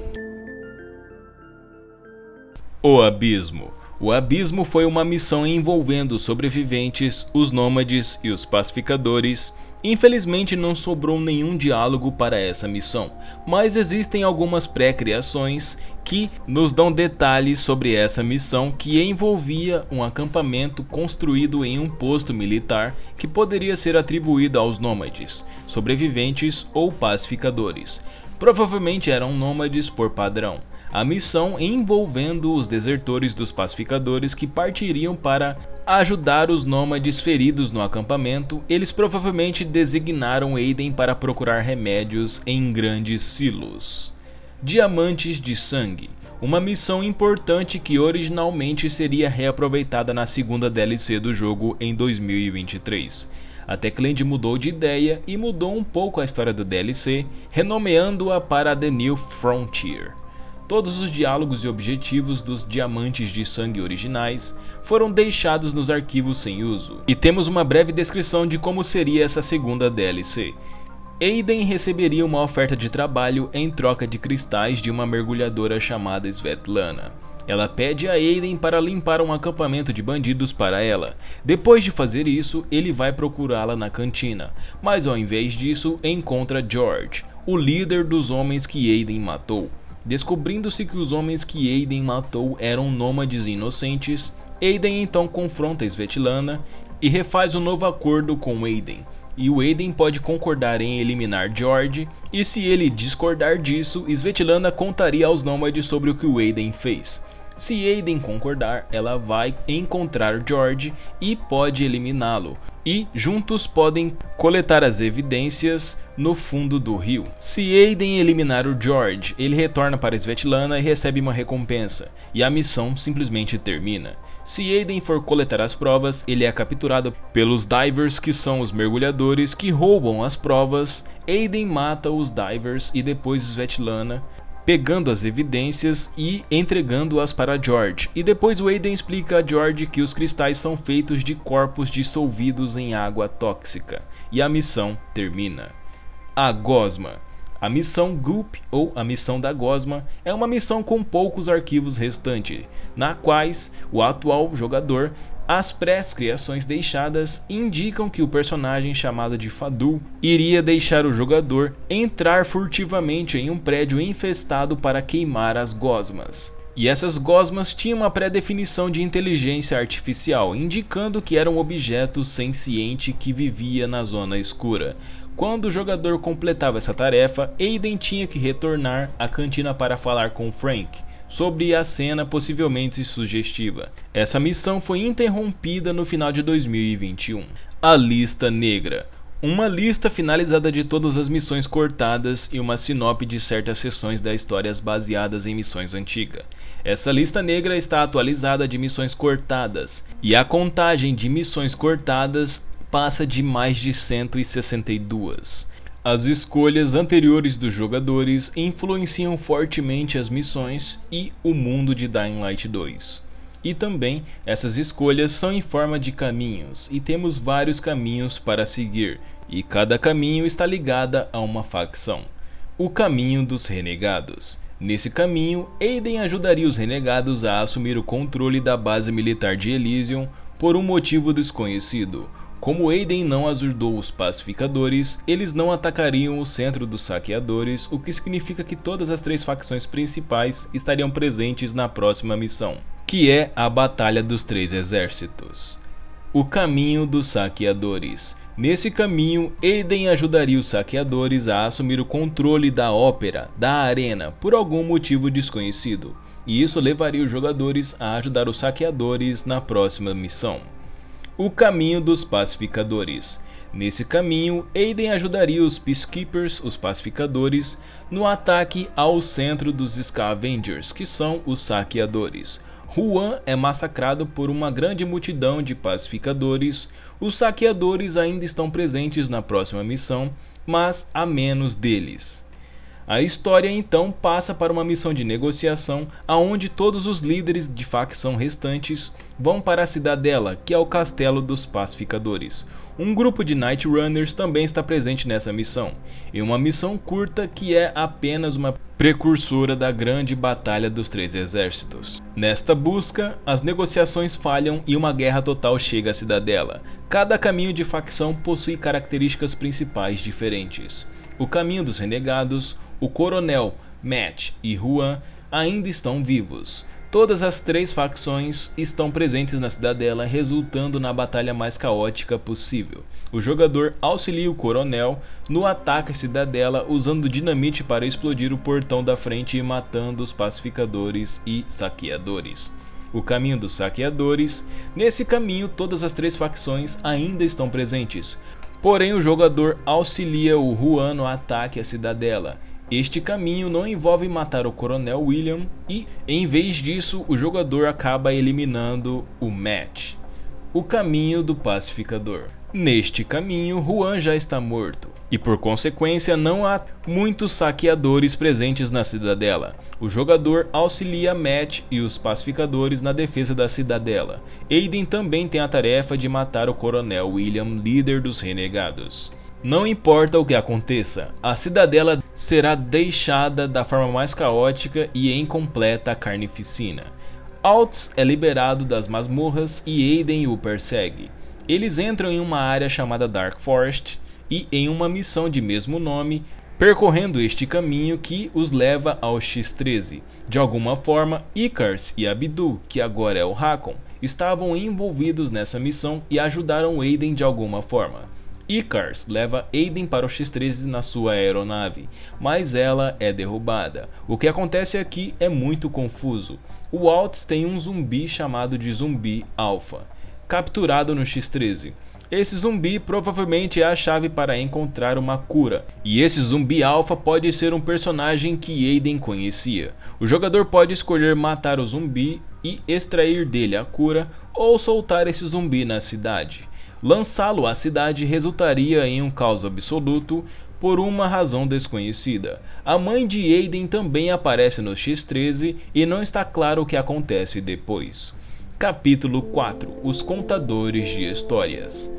O Abismo o Abismo foi uma missão envolvendo os sobreviventes, os nômades e os pacificadores Infelizmente não sobrou nenhum diálogo para essa missão, mas existem algumas pré-criações que nos dão detalhes sobre essa missão que envolvia um acampamento construído em um posto militar que poderia ser atribuído aos nômades, sobreviventes ou pacificadores. Provavelmente eram nômades por padrão. A missão envolvendo os desertores dos pacificadores que partiriam para ajudar os nômades feridos no acampamento, eles provavelmente designaram Aiden para procurar remédios em grandes silos. Diamantes de Sangue uma missão importante que originalmente seria reaproveitada na segunda DLC do jogo em 2023. Até Clint mudou de ideia e mudou um pouco a história do DLC, renomeando-a para The New Frontier. Todos os diálogos e objetivos dos diamantes de sangue originais foram deixados nos arquivos sem uso, e temos uma breve descrição de como seria essa segunda DLC. Aiden receberia uma oferta de trabalho em troca de cristais de uma mergulhadora chamada Svetlana. Ela pede a Aiden para limpar um acampamento de bandidos para ela. Depois de fazer isso, ele vai procurá-la na cantina, mas ao invés disso, encontra George, o líder dos homens que Aiden matou. Descobrindo-se que os homens que Aiden matou eram nômades inocentes, Aiden então confronta Svetlana e refaz um novo acordo com Aiden, e o Aiden pode concordar em eliminar George, e se ele discordar disso, Svetlana contaria aos nômades sobre o que o Aiden fez. Se Aiden concordar, ela vai encontrar George e pode eliminá-lo. E juntos podem coletar as evidências no fundo do rio. Se Aiden eliminar o George, ele retorna para Svetlana e recebe uma recompensa, e a missão simplesmente termina. Se Aiden for coletar as provas, ele é capturado pelos divers, que são os mergulhadores que roubam as provas. Aiden mata os divers e depois Svetlana pegando as evidências e entregando-as para George. E depois Aiden explica a George que os cristais são feitos de corpos dissolvidos em água tóxica. E a missão termina. A Gosma. A missão Group, ou a missão da Gosma, é uma missão com poucos arquivos restantes, na quais o atual jogador as pré-criações deixadas indicam que o personagem chamado de Fadul iria deixar o jogador entrar furtivamente em um prédio infestado para queimar as gosmas. E essas gosmas tinham uma pré-definição de inteligência artificial, indicando que era um objeto senciente que vivia na zona escura. Quando o jogador completava essa tarefa, Aiden tinha que retornar à cantina para falar com Frank sobre a cena possivelmente sugestiva. Essa missão foi interrompida no final de 2021. A Lista Negra uma lista finalizada de todas as missões cortadas e uma sinopse de certas sessões das histórias baseadas em missões antigas. Essa lista negra está atualizada de missões cortadas, e a contagem de missões cortadas passa de mais de 162. As escolhas anteriores dos jogadores influenciam fortemente as missões e o mundo de Dying Light 2. E também essas escolhas são em forma de caminhos, e temos vários caminhos para seguir, e cada caminho está ligada a uma facção. O caminho dos renegados. Nesse caminho, Aiden ajudaria os renegados a assumir o controle da base militar de Elysium por um motivo desconhecido, como Aiden não ajudou os pacificadores, eles não atacariam o centro dos saqueadores, o que significa que todas as três facções principais estariam presentes na próxima missão, que é a Batalha dos Três Exércitos. O Caminho dos Saqueadores Nesse caminho, Aiden ajudaria os saqueadores a assumir o controle da ópera, da arena, por algum motivo desconhecido, e isso levaria os jogadores a ajudar os saqueadores na próxima missão. O Caminho dos Pacificadores. Nesse caminho, Aiden ajudaria os Peacekeepers, os pacificadores, no ataque ao centro dos Scavengers, que são os saqueadores. Juan é massacrado por uma grande multidão de pacificadores. Os saqueadores ainda estão presentes na próxima missão, mas a menos deles. A história então passa para uma missão de negociação, aonde todos os líderes de facção restantes vão para a cidadela, que é o castelo dos pacificadores. Um grupo de Night Runners também está presente nessa missão, em uma missão curta que é apenas uma precursora da grande batalha dos três exércitos. Nesta busca, as negociações falham e uma guerra total chega à cidadela. Cada caminho de facção possui características principais diferentes. O caminho dos renegados, o Coronel, Matt e Juan ainda estão vivos. Todas as três facções estão presentes na cidadela, resultando na batalha mais caótica possível. O jogador auxilia o coronel no ataque à cidadela usando dinamite para explodir o portão da frente e matando os pacificadores e saqueadores. O caminho dos saqueadores. Nesse caminho, todas as três facções ainda estão presentes. Porém, o jogador auxilia o Juan no ataque à cidadela. Este caminho não envolve matar o Coronel William e, em vez disso, o jogador acaba eliminando o Matt. O caminho do pacificador. Neste caminho, Juan já está morto, e por consequência não há muitos saqueadores presentes na cidadela. O jogador auxilia Matt e os pacificadores na defesa da cidadela. Aiden também tem a tarefa de matar o coronel William, líder dos renegados. Não importa o que aconteça, a cidadela será deixada da forma mais caótica e em completa carnificina. Alts é liberado das masmorras e Aiden o persegue. Eles entram em uma área chamada Dark Forest e em uma missão de mesmo nome, percorrendo este caminho que os leva ao X-13. De alguma forma, Icarus e Abdu, que agora é o Hakon, estavam envolvidos nessa missão e ajudaram Aiden de alguma forma. Icarus leva Aiden para o X-13 na sua aeronave, mas ela é derrubada. O que acontece aqui é muito confuso. O Alts tem um zumbi chamado de Zumbi Alpha, capturado no X-13. Esse zumbi provavelmente é a chave para encontrar uma cura, e esse zumbi alfa pode ser um personagem que Aiden conhecia. O jogador pode escolher matar o zumbi e extrair dele a cura, ou soltar esse zumbi na cidade. Lançá-lo à cidade resultaria em um caos absoluto por uma razão desconhecida. A mãe de Aiden também aparece no X13 e não está claro o que acontece depois. Capítulo 4 Os Contadores de Histórias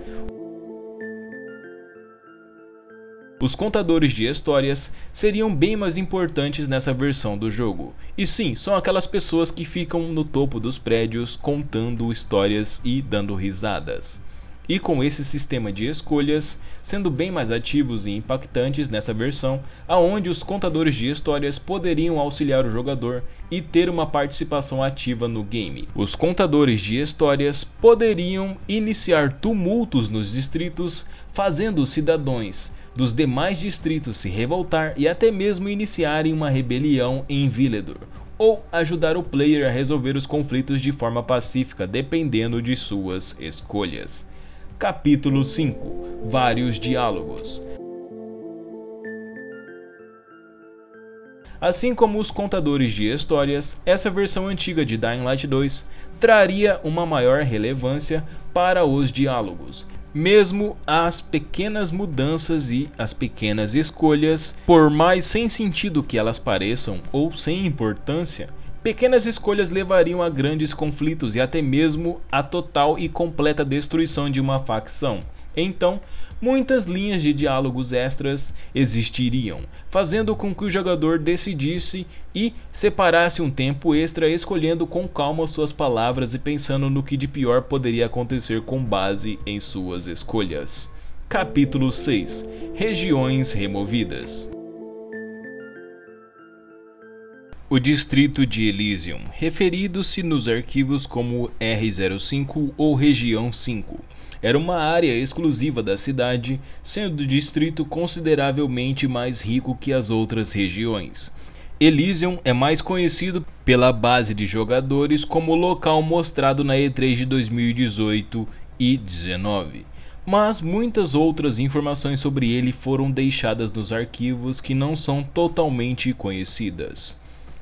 Os contadores de histórias seriam bem mais importantes nessa versão do jogo. E sim, são aquelas pessoas que ficam no topo dos prédios contando histórias e dando risadas. E com esse sistema de escolhas sendo bem mais ativos e impactantes nessa versão, aonde os contadores de histórias poderiam auxiliar o jogador e ter uma participação ativa no game. Os contadores de histórias poderiam iniciar tumultos nos distritos, fazendo os cidadãos dos demais distritos se revoltar e até mesmo iniciarem uma rebelião em Villedor, ou ajudar o player a resolver os conflitos de forma pacífica, dependendo de suas escolhas capítulo 5 Vários diálogos. Assim como os contadores de histórias, essa versão antiga de Dying Light 2 traria uma maior relevância para os diálogos, mesmo as pequenas mudanças e as pequenas escolhas, por mais sem sentido que elas pareçam ou sem importância, Pequenas escolhas levariam a grandes conflitos e até mesmo a total e completa destruição de uma facção. Então, muitas linhas de diálogos extras existiriam, fazendo com que o jogador decidisse e separasse um tempo extra escolhendo com calma suas palavras e pensando no que de pior poderia acontecer com base em suas escolhas. Capítulo 6 Regiões Removidas O distrito de Elysium, referido-se nos arquivos como R05 ou Região 5, era uma área exclusiva da cidade, sendo o distrito consideravelmente mais rico que as outras regiões. Elysium é mais conhecido pela base de jogadores como local mostrado na E3 de 2018 e 19 mas muitas outras informações sobre ele foram deixadas nos arquivos que não são totalmente conhecidas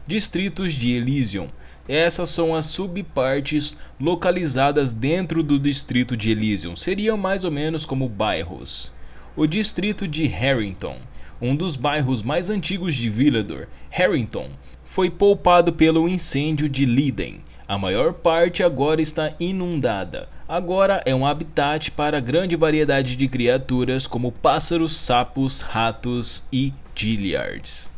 distritos de Elysium. Essas são as subpartes localizadas dentro do distrito de Elysium, seriam mais ou menos como bairros. O distrito de Harrington, um dos bairros mais antigos de Villador, Harrington, foi poupado pelo incêndio de Liden. A maior parte agora está inundada. Agora é um habitat para grande variedade de criaturas como pássaros, sapos, ratos e gilliards.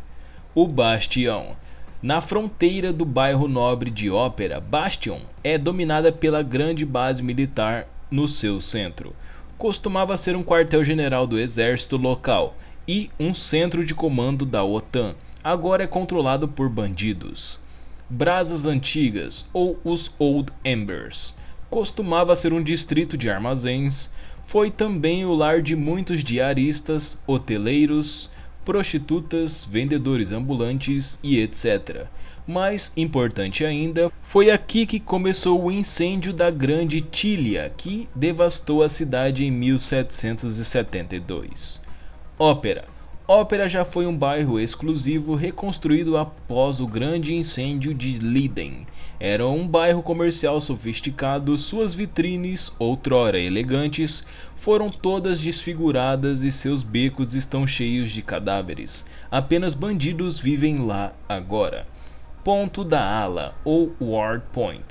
O Bastião na fronteira do bairro nobre de Ópera, Bastion é dominada pela grande base militar no seu centro. Costumava ser um quartel-general do exército local e um centro de comando da OTAN. Agora é controlado por bandidos. Brasas Antigas ou os Old Embers costumava ser um distrito de armazéns, foi também o lar de muitos diaristas, hoteleiros, prostitutas, vendedores ambulantes e etc. Mais importante ainda, foi aqui que começou o incêndio da Grande Tília, que devastou a cidade em 1772. Ópera. Ópera já foi um bairro exclusivo reconstruído após o grande incêndio de Liden. Era um bairro comercial sofisticado, suas vitrines, outrora elegantes, foram todas desfiguradas e seus becos estão cheios de cadáveres. Apenas bandidos vivem lá agora. Ponto da Ala, ou Ward Point.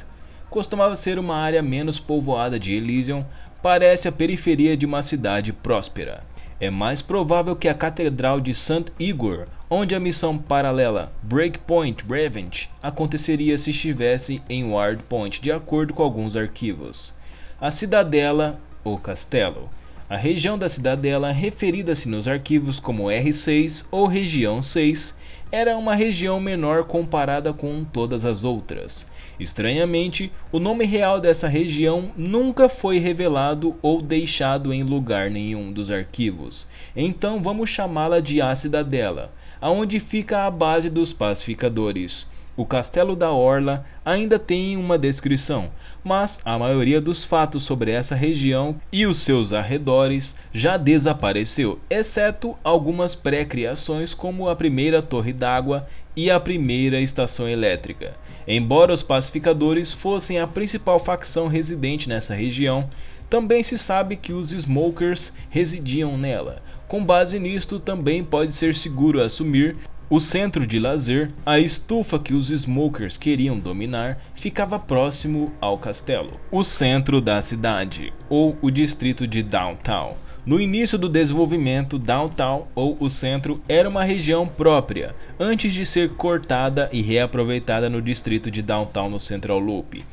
Costumava ser uma área menos povoada de Elysium, parece a periferia de uma cidade próspera. É mais provável que a Catedral de St. Igor, onde a missão paralela Breakpoint Revenge aconteceria se estivesse em Ward Point, de acordo com alguns arquivos. A cidadela o Castelo. A região da cidadela, referida-se nos arquivos como R6 ou Região 6, era uma região menor comparada com todas as outras. Estranhamente, o nome real dessa região nunca foi revelado ou deixado em lugar nenhum dos arquivos, então vamos chamá-la de A Cidadela, aonde fica a base dos pacificadores. O Castelo da Orla ainda tem uma descrição, mas a maioria dos fatos sobre essa região e os seus arredores já desapareceu, exceto algumas pré-criações como a primeira torre d'água e a primeira estação elétrica. Embora os pacificadores fossem a principal facção residente nessa região, também se sabe que os Smokers residiam nela. Com base nisto, também pode ser seguro assumir o centro de lazer, a estufa que os smokers queriam dominar, ficava próximo ao castelo, o centro da cidade, ou o distrito de Downtown. No início do desenvolvimento, Downtown, ou o centro, era uma região própria, antes de ser cortada e reaproveitada no distrito de Downtown no Central Loop.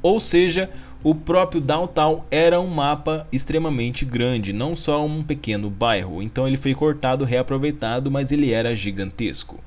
Ou seja, o próprio downtown era um mapa extremamente grande, não só um pequeno bairro, então ele foi cortado, reaproveitado, mas ele era gigantesco.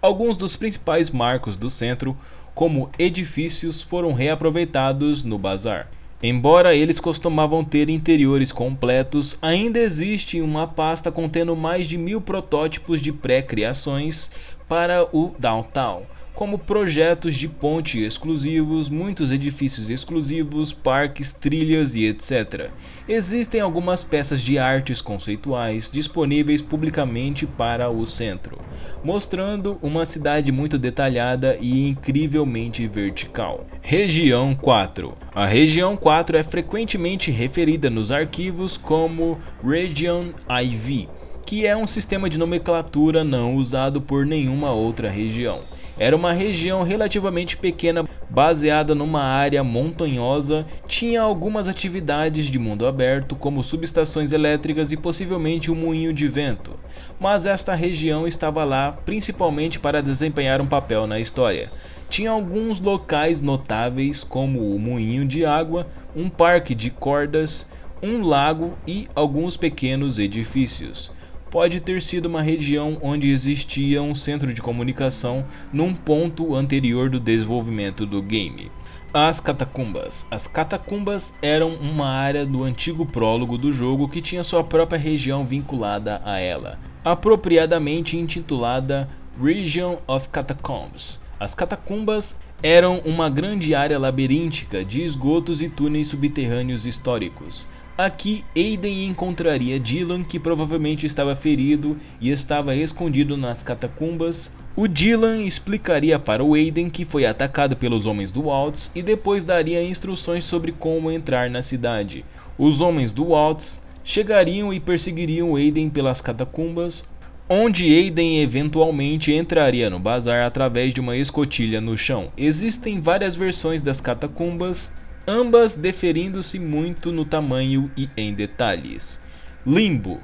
Alguns dos principais marcos do centro, como edifícios, foram reaproveitados no bazar. Embora eles costumavam ter interiores completos, ainda existe uma pasta contendo mais de mil protótipos de pré-criações para o Downtown como projetos de ponte exclusivos, muitos edifícios exclusivos, parques, trilhas e etc. Existem algumas peças de artes conceituais disponíveis publicamente para o centro, mostrando uma cidade muito detalhada e incrivelmente vertical. Região 4 A região 4 é frequentemente referida nos arquivos como Region IV que é um sistema de nomenclatura não usado por nenhuma outra região. Era uma região relativamente pequena, baseada numa área montanhosa, tinha algumas atividades de mundo aberto, como subestações elétricas e possivelmente um moinho de vento. Mas esta região estava lá principalmente para desempenhar um papel na história. Tinha alguns locais notáveis, como o moinho de água, um parque de cordas, um lago e alguns pequenos edifícios pode ter sido uma região onde existia um centro de comunicação num ponto anterior do desenvolvimento do game. As catacumbas. As catacumbas eram uma área do antigo prólogo do jogo que tinha sua própria região vinculada a ela, apropriadamente intitulada Region of Catacombs. As catacumbas eram uma grande área labiríntica de esgotos e túneis subterrâneos históricos, Aqui, Aiden encontraria Dylan, que provavelmente estava ferido e estava escondido nas catacumbas. O Dylan explicaria para o Aiden que foi atacado pelos homens do Waltz e depois daria instruções sobre como entrar na cidade. Os homens do Waltz chegariam e perseguiriam Aiden pelas catacumbas, onde Aiden eventualmente entraria no bazar através de uma escotilha no chão. Existem várias versões das catacumbas, ambas deferindo-se muito no tamanho e em detalhes. Limbo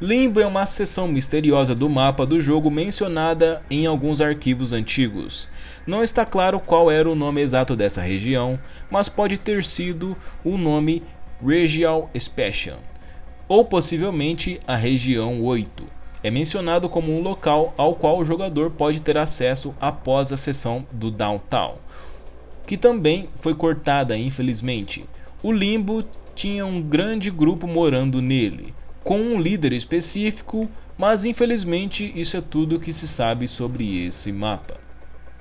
Limbo é uma seção misteriosa do mapa do jogo mencionada em alguns arquivos antigos. Não está claro qual era o nome exato dessa região, mas pode ter sido o nome Regial Special, ou possivelmente a Região 8. É mencionado como um local ao qual o jogador pode ter acesso após a sessão do Downtown que também foi cortada, infelizmente. O Limbo tinha um grande grupo morando nele, com um líder específico, mas infelizmente isso é tudo que se sabe sobre esse mapa.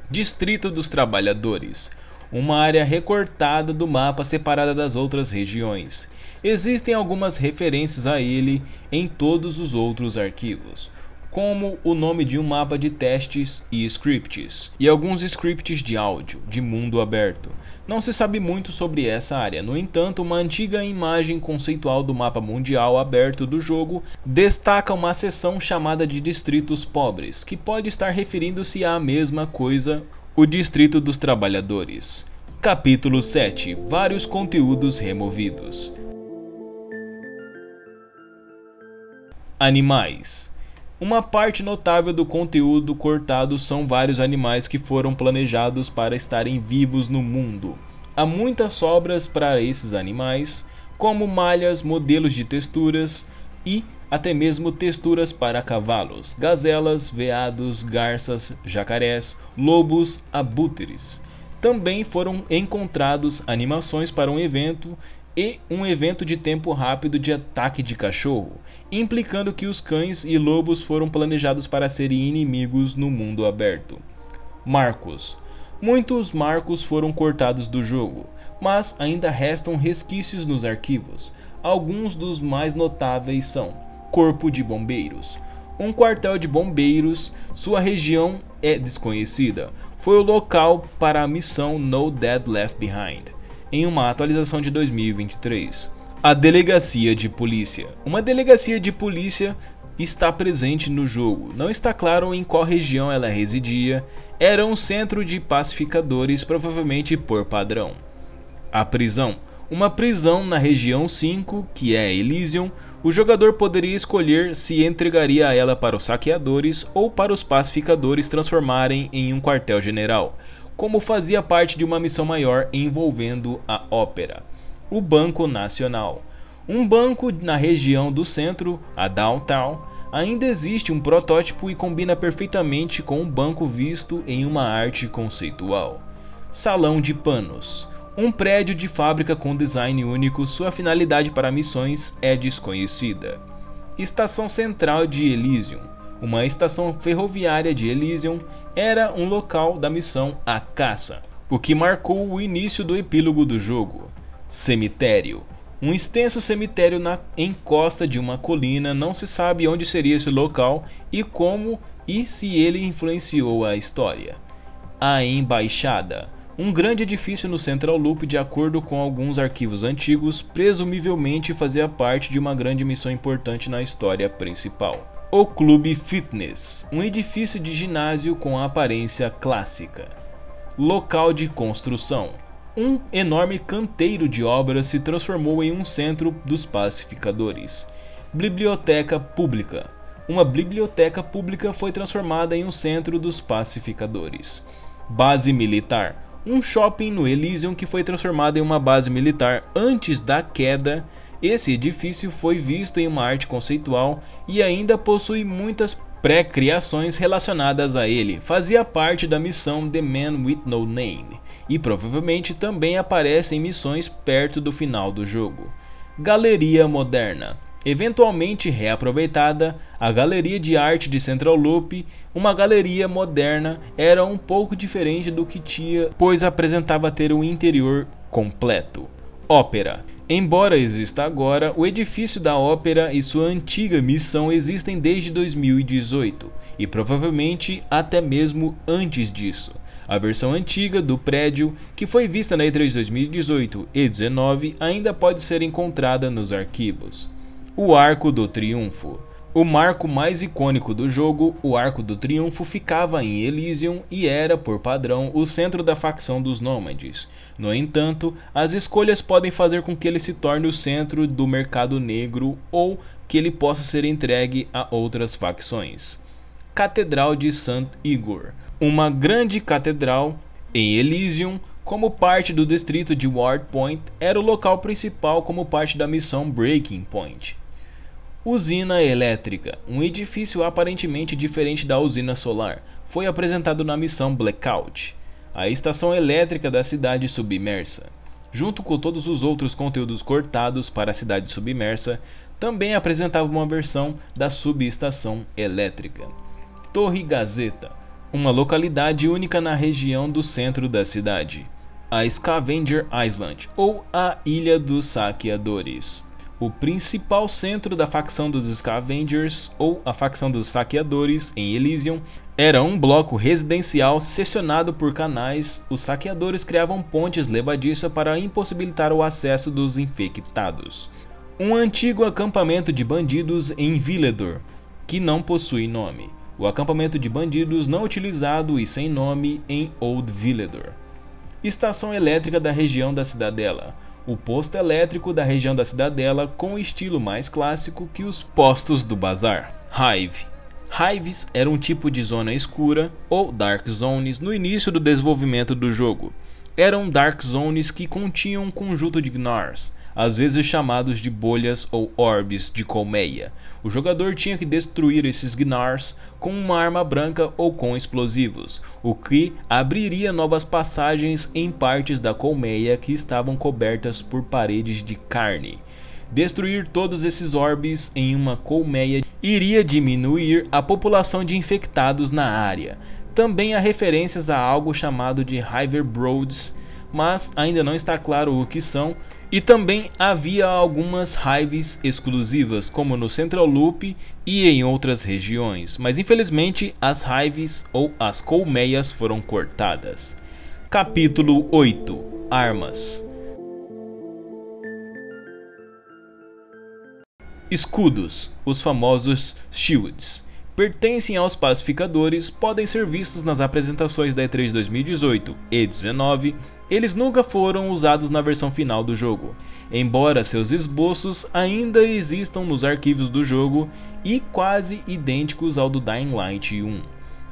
Distrito dos Trabalhadores uma área recortada do mapa separada das outras regiões. Existem algumas referências a ele em todos os outros arquivos como o nome de um mapa de testes e scripts, e alguns scripts de áudio, de mundo aberto. Não se sabe muito sobre essa área, no entanto, uma antiga imagem conceitual do mapa mundial aberto do jogo destaca uma seção chamada de Distritos Pobres, que pode estar referindo-se à mesma coisa, o Distrito dos Trabalhadores. Capítulo 7 Vários conteúdos removidos. Animais uma parte notável do conteúdo cortado são vários animais que foram planejados para estarem vivos no mundo. Há muitas sobras para esses animais, como malhas, modelos de texturas e até mesmo texturas para cavalos, gazelas, veados, garças, jacarés, lobos, abutres. Também foram encontrados animações para um evento e um evento de tempo rápido de ataque de cachorro, implicando que os cães e lobos foram planejados para serem inimigos no mundo aberto. Marcos. Muitos marcos foram cortados do jogo, mas ainda restam resquícios nos arquivos. Alguns dos mais notáveis são: Corpo de Bombeiros. Um quartel de bombeiros, sua região é desconhecida. Foi o local para a missão No Dead Left Behind em uma atualização de 2023. A Delegacia de Polícia. Uma delegacia de polícia está presente no jogo. Não está claro em qual região ela residia. Era um centro de pacificadores, provavelmente por padrão. A prisão. Uma prisão na região 5, que é Elysium, o jogador poderia escolher se entregaria a ela para os saqueadores ou para os pacificadores transformarem em um quartel-general como fazia parte de uma missão maior envolvendo a ópera, o Banco Nacional. Um banco na região do centro, a Downtown, ainda existe um protótipo e combina perfeitamente com um banco visto em uma arte conceitual. Salão de Panos um prédio de fábrica com design único, sua finalidade para missões é desconhecida. Estação Central de Elysium uma estação ferroviária de Elysium, era um local da missão A Caça, o que marcou o início do epílogo do jogo. Cemitério. Um extenso cemitério na encosta de uma colina, não se sabe onde seria esse local e como e se ele influenciou a história. A Embaixada um grande edifício no Central Loop, de acordo com alguns arquivos antigos, presumivelmente fazia parte de uma grande missão importante na história principal o Clube Fitness, um edifício de ginásio com aparência clássica. Local de construção: um enorme canteiro de obras se transformou em um centro dos pacificadores. Biblioteca Pública: uma biblioteca pública foi transformada em um centro dos pacificadores. Base Militar: um shopping no Elysium que foi transformado em uma base militar antes da queda esse edifício foi visto em uma arte conceitual e ainda possui muitas pré-criações relacionadas a ele. Fazia parte da missão The Man with No Name e provavelmente também aparece em missões perto do final do jogo. Galeria Moderna eventualmente reaproveitada, a Galeria de Arte de Central Loop, uma galeria moderna, era um pouco diferente do que tinha, pois apresentava ter um interior completo. Ópera Embora exista agora, o edifício da ópera e sua antiga missão existem desde 2018 e provavelmente até mesmo antes disso. A versão antiga do prédio, que foi vista na E3 2018 e 19, ainda pode ser encontrada nos arquivos. O Arco do Triunfo o marco mais icônico do jogo, o Arco do Triunfo, ficava em Elysium e era, por padrão, o centro da facção dos Nômades. No entanto, as escolhas podem fazer com que ele se torne o centro do mercado negro ou que ele possa ser entregue a outras facções. Catedral de St. Igor Uma grande catedral em Elysium como parte do distrito de Ward Point, era o local principal como parte da missão Breaking Point. Usina elétrica, um edifício aparentemente diferente da usina solar, foi apresentado na missão Blackout a estação elétrica da cidade submersa. Junto com todos os outros conteúdos cortados para a cidade submersa, também apresentava uma versão da subestação elétrica. Torre Gazeta, uma localidade única na região do centro da cidade, a Scavenger Island ou a Ilha dos Saqueadores o principal centro da facção dos Scavengers, ou a facção dos Saqueadores, em Elysium, era um bloco residencial seccionado por canais. Os saqueadores criavam pontes levadiças para impossibilitar o acesso dos infectados. Um antigo acampamento de bandidos em Villedor, que não possui nome. O acampamento de bandidos não utilizado e sem nome em Old Villedor. Estação elétrica da região da Cidadela o posto elétrico da região da cidadela com estilo mais clássico que os postos do bazar. Hive Hives era um tipo de zona escura ou Dark Zones no início do desenvolvimento do jogo. Eram Dark Zones que continham um conjunto de Gnars, às vezes chamados de bolhas ou orbes de colmeia. O jogador tinha que destruir esses gnars com uma arma branca ou com explosivos, o que abriria novas passagens em partes da colmeia que estavam cobertas por paredes de carne. Destruir todos esses orbes em uma colmeia iria diminuir a população de infectados na área. Também há referências a algo chamado de Broads, mas ainda não está claro o que são e também havia algumas hives exclusivas, como no Central Loop e em outras regiões, mas infelizmente as hives ou as colmeias foram cortadas. Capítulo 8 Armas Escudos, os famosos shields, pertencem aos pacificadores, podem ser vistos nas apresentações da E3 2018 e 19 eles nunca foram usados na versão final do jogo, embora seus esboços ainda existam nos arquivos do jogo e quase idênticos ao do Dying Light 1.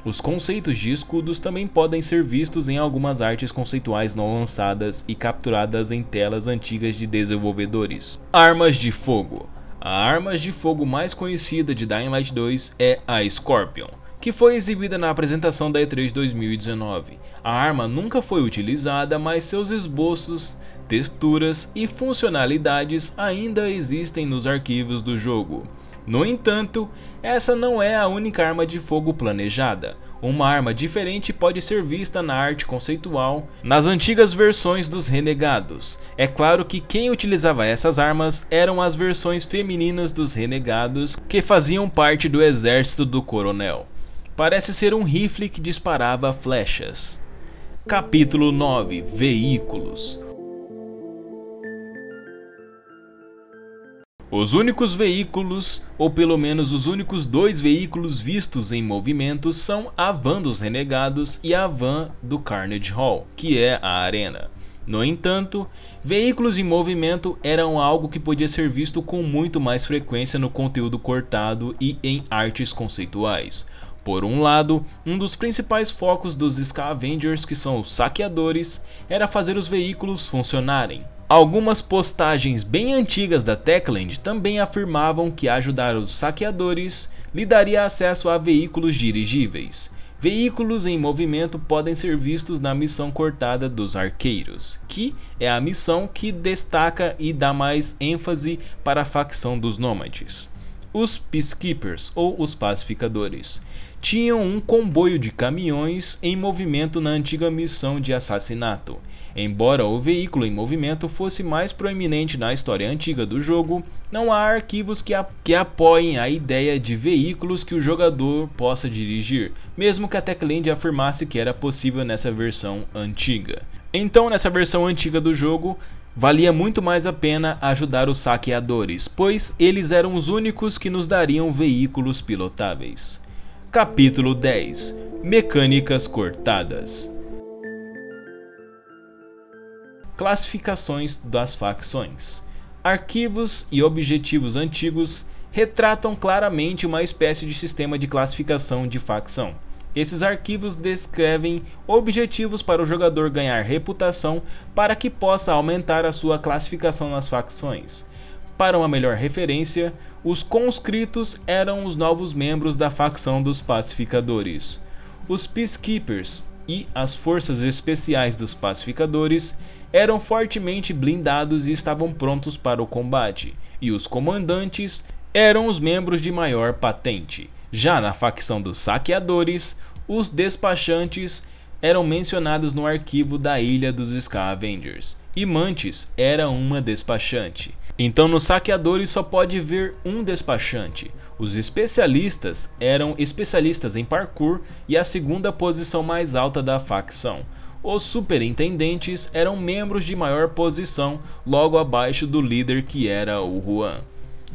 Os conceitos de escudos também podem ser vistos em algumas artes conceituais não lançadas e capturadas em telas antigas de desenvolvedores. Armas de fogo. A arma de fogo mais conhecida de Dying Light 2 é a Scorpion, que foi exibida na apresentação da E3 2019. A arma nunca foi utilizada, mas seus esboços, texturas e funcionalidades ainda existem nos arquivos do jogo. No entanto, essa não é a única arma de fogo planejada. Uma arma diferente pode ser vista na arte conceitual nas antigas versões dos Renegados. É claro que quem utilizava essas armas eram as versões femininas dos Renegados que faziam parte do exército do Coronel. Parece ser um rifle que disparava flechas. Capítulo 9 Veículos Os únicos veículos, ou pelo menos os únicos dois veículos vistos em movimento, são a van dos renegados e a van do Carnage Hall, que é a arena. No entanto, veículos em movimento eram algo que podia ser visto com muito mais frequência no conteúdo cortado e em artes conceituais. Por um lado, um dos principais focos dos Scavengers, que são os saqueadores, era fazer os veículos funcionarem. Algumas postagens bem antigas da Techland também afirmavam que ajudar os saqueadores lhe daria acesso a veículos dirigíveis. Veículos em movimento podem ser vistos na missão cortada dos arqueiros, que é a missão que destaca e dá mais ênfase para a facção dos nômades. Os Peacekeepers, ou os pacificadores, tinham um comboio de caminhões em movimento na antiga missão de assassinato. Embora o veículo em movimento fosse mais proeminente na história antiga do jogo, não há arquivos que, a, que apoiem a ideia de veículos que o jogador possa dirigir, mesmo que a Techland afirmasse que era possível nessa versão antiga. Então, nessa versão antiga do jogo, Valia muito mais a pena ajudar os saqueadores, pois eles eram os únicos que nos dariam veículos pilotáveis. Capítulo 10 Mecânicas cortadas Classificações das facções Arquivos e objetivos antigos retratam claramente uma espécie de sistema de classificação de facção. Esses arquivos descrevem objetivos para o jogador ganhar reputação para que possa aumentar a sua classificação nas facções. Para uma melhor referência, os conscritos eram os novos membros da facção dos pacificadores. Os Peacekeepers e as forças especiais dos pacificadores eram fortemente blindados e estavam prontos para o combate, e os comandantes eram os membros de maior patente. Já na facção dos saqueadores, os despachantes eram mencionados no arquivo da Ilha dos Scavengers e Mantis era uma despachante. Então nos saqueadores só pode ver um despachante. Os especialistas eram especialistas em parkour e a segunda posição mais alta da facção. Os superintendentes eram membros de maior posição, logo abaixo do líder que era o Juan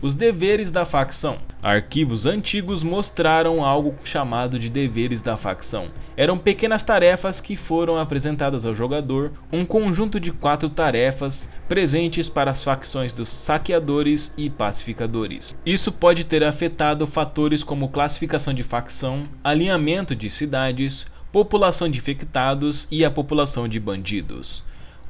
os deveres da facção. Arquivos antigos mostraram algo chamado de deveres da facção. Eram pequenas tarefas que foram apresentadas ao jogador, um conjunto de quatro tarefas presentes para as facções dos saqueadores e pacificadores. Isso pode ter afetado fatores como classificação de facção, alinhamento de cidades, população de infectados e a população de bandidos.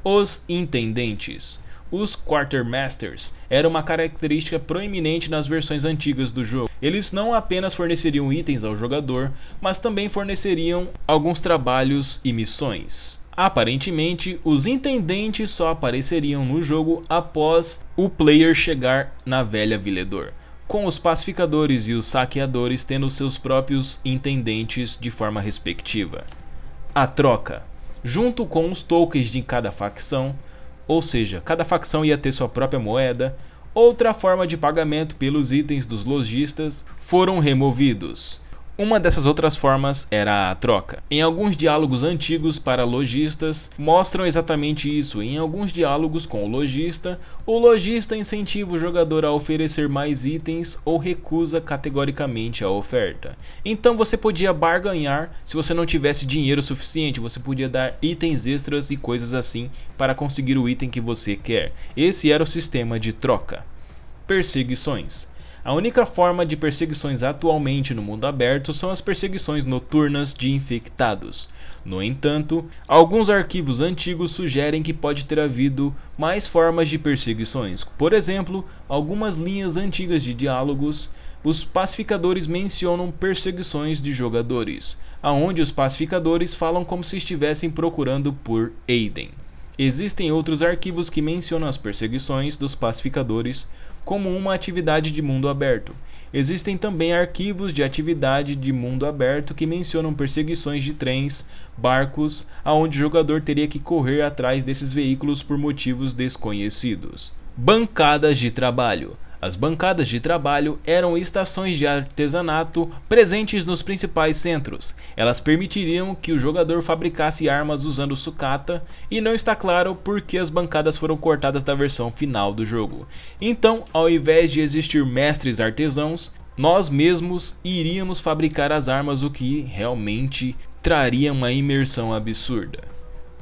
Os intendentes os Quartermasters era uma característica proeminente nas versões antigas do jogo. Eles não apenas forneceriam itens ao jogador, mas também forneceriam alguns trabalhos e missões. Aparentemente, os intendentes só apareceriam no jogo após o player chegar na velha Viledor, com os pacificadores e os saqueadores tendo seus próprios intendentes de forma respectiva. A troca. Junto com os tokens de cada facção, ou seja, cada facção ia ter sua própria moeda. Outra forma de pagamento pelos itens dos lojistas foram removidos. Uma dessas outras formas era a troca. Em alguns diálogos antigos para lojistas, mostram exatamente isso. Em alguns diálogos com o lojista, o lojista incentiva o jogador a oferecer mais itens ou recusa categoricamente a oferta. Então você podia barganhar se você não tivesse dinheiro suficiente, você podia dar itens extras e coisas assim para conseguir o item que você quer. Esse era o sistema de troca. Perseguições. A única forma de perseguições atualmente no mundo aberto são as perseguições noturnas de infectados. No entanto, alguns arquivos antigos sugerem que pode ter havido mais formas de perseguições. Por exemplo, algumas linhas antigas de diálogos os pacificadores mencionam perseguições de jogadores, aonde os pacificadores falam como se estivessem procurando por Aiden. Existem outros arquivos que mencionam as perseguições dos pacificadores como uma atividade de mundo aberto. Existem também arquivos de atividade de mundo aberto que mencionam perseguições de trens, barcos, aonde o jogador teria que correr atrás desses veículos por motivos desconhecidos. Bancadas de trabalho. As bancadas de trabalho eram estações de artesanato presentes nos principais centros. Elas permitiriam que o jogador fabricasse armas usando sucata, e não está claro por que as bancadas foram cortadas da versão final do jogo. Então, ao invés de existir mestres artesãos, nós mesmos iríamos fabricar as armas, o que realmente traria uma imersão absurda.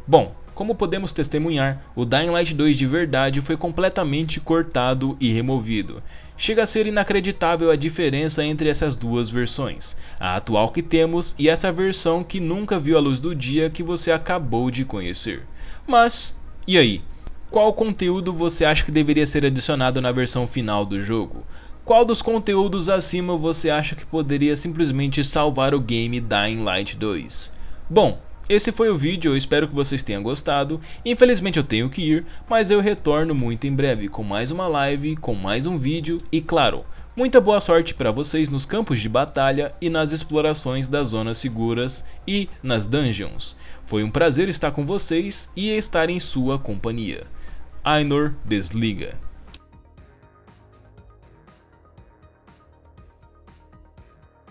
Bom, como podemos testemunhar, o Dying Light 2 de verdade foi completamente cortado e removido. Chega a ser inacreditável a diferença entre essas duas versões, a atual que temos e essa versão que nunca viu a luz do dia que você acabou de conhecer. Mas, e aí? Qual conteúdo você acha que deveria ser adicionado na versão final do jogo? Qual dos conteúdos acima você acha que poderia simplesmente salvar o game Dying Light 2? Bom, esse foi o vídeo, eu espero que vocês tenham gostado. Infelizmente eu tenho que ir, mas eu retorno muito em breve com mais uma live, com mais um vídeo e claro, muita boa sorte para vocês nos campos de batalha e nas explorações das zonas seguras e nas dungeons. Foi um prazer estar com vocês e estar em sua companhia. Ainor desliga.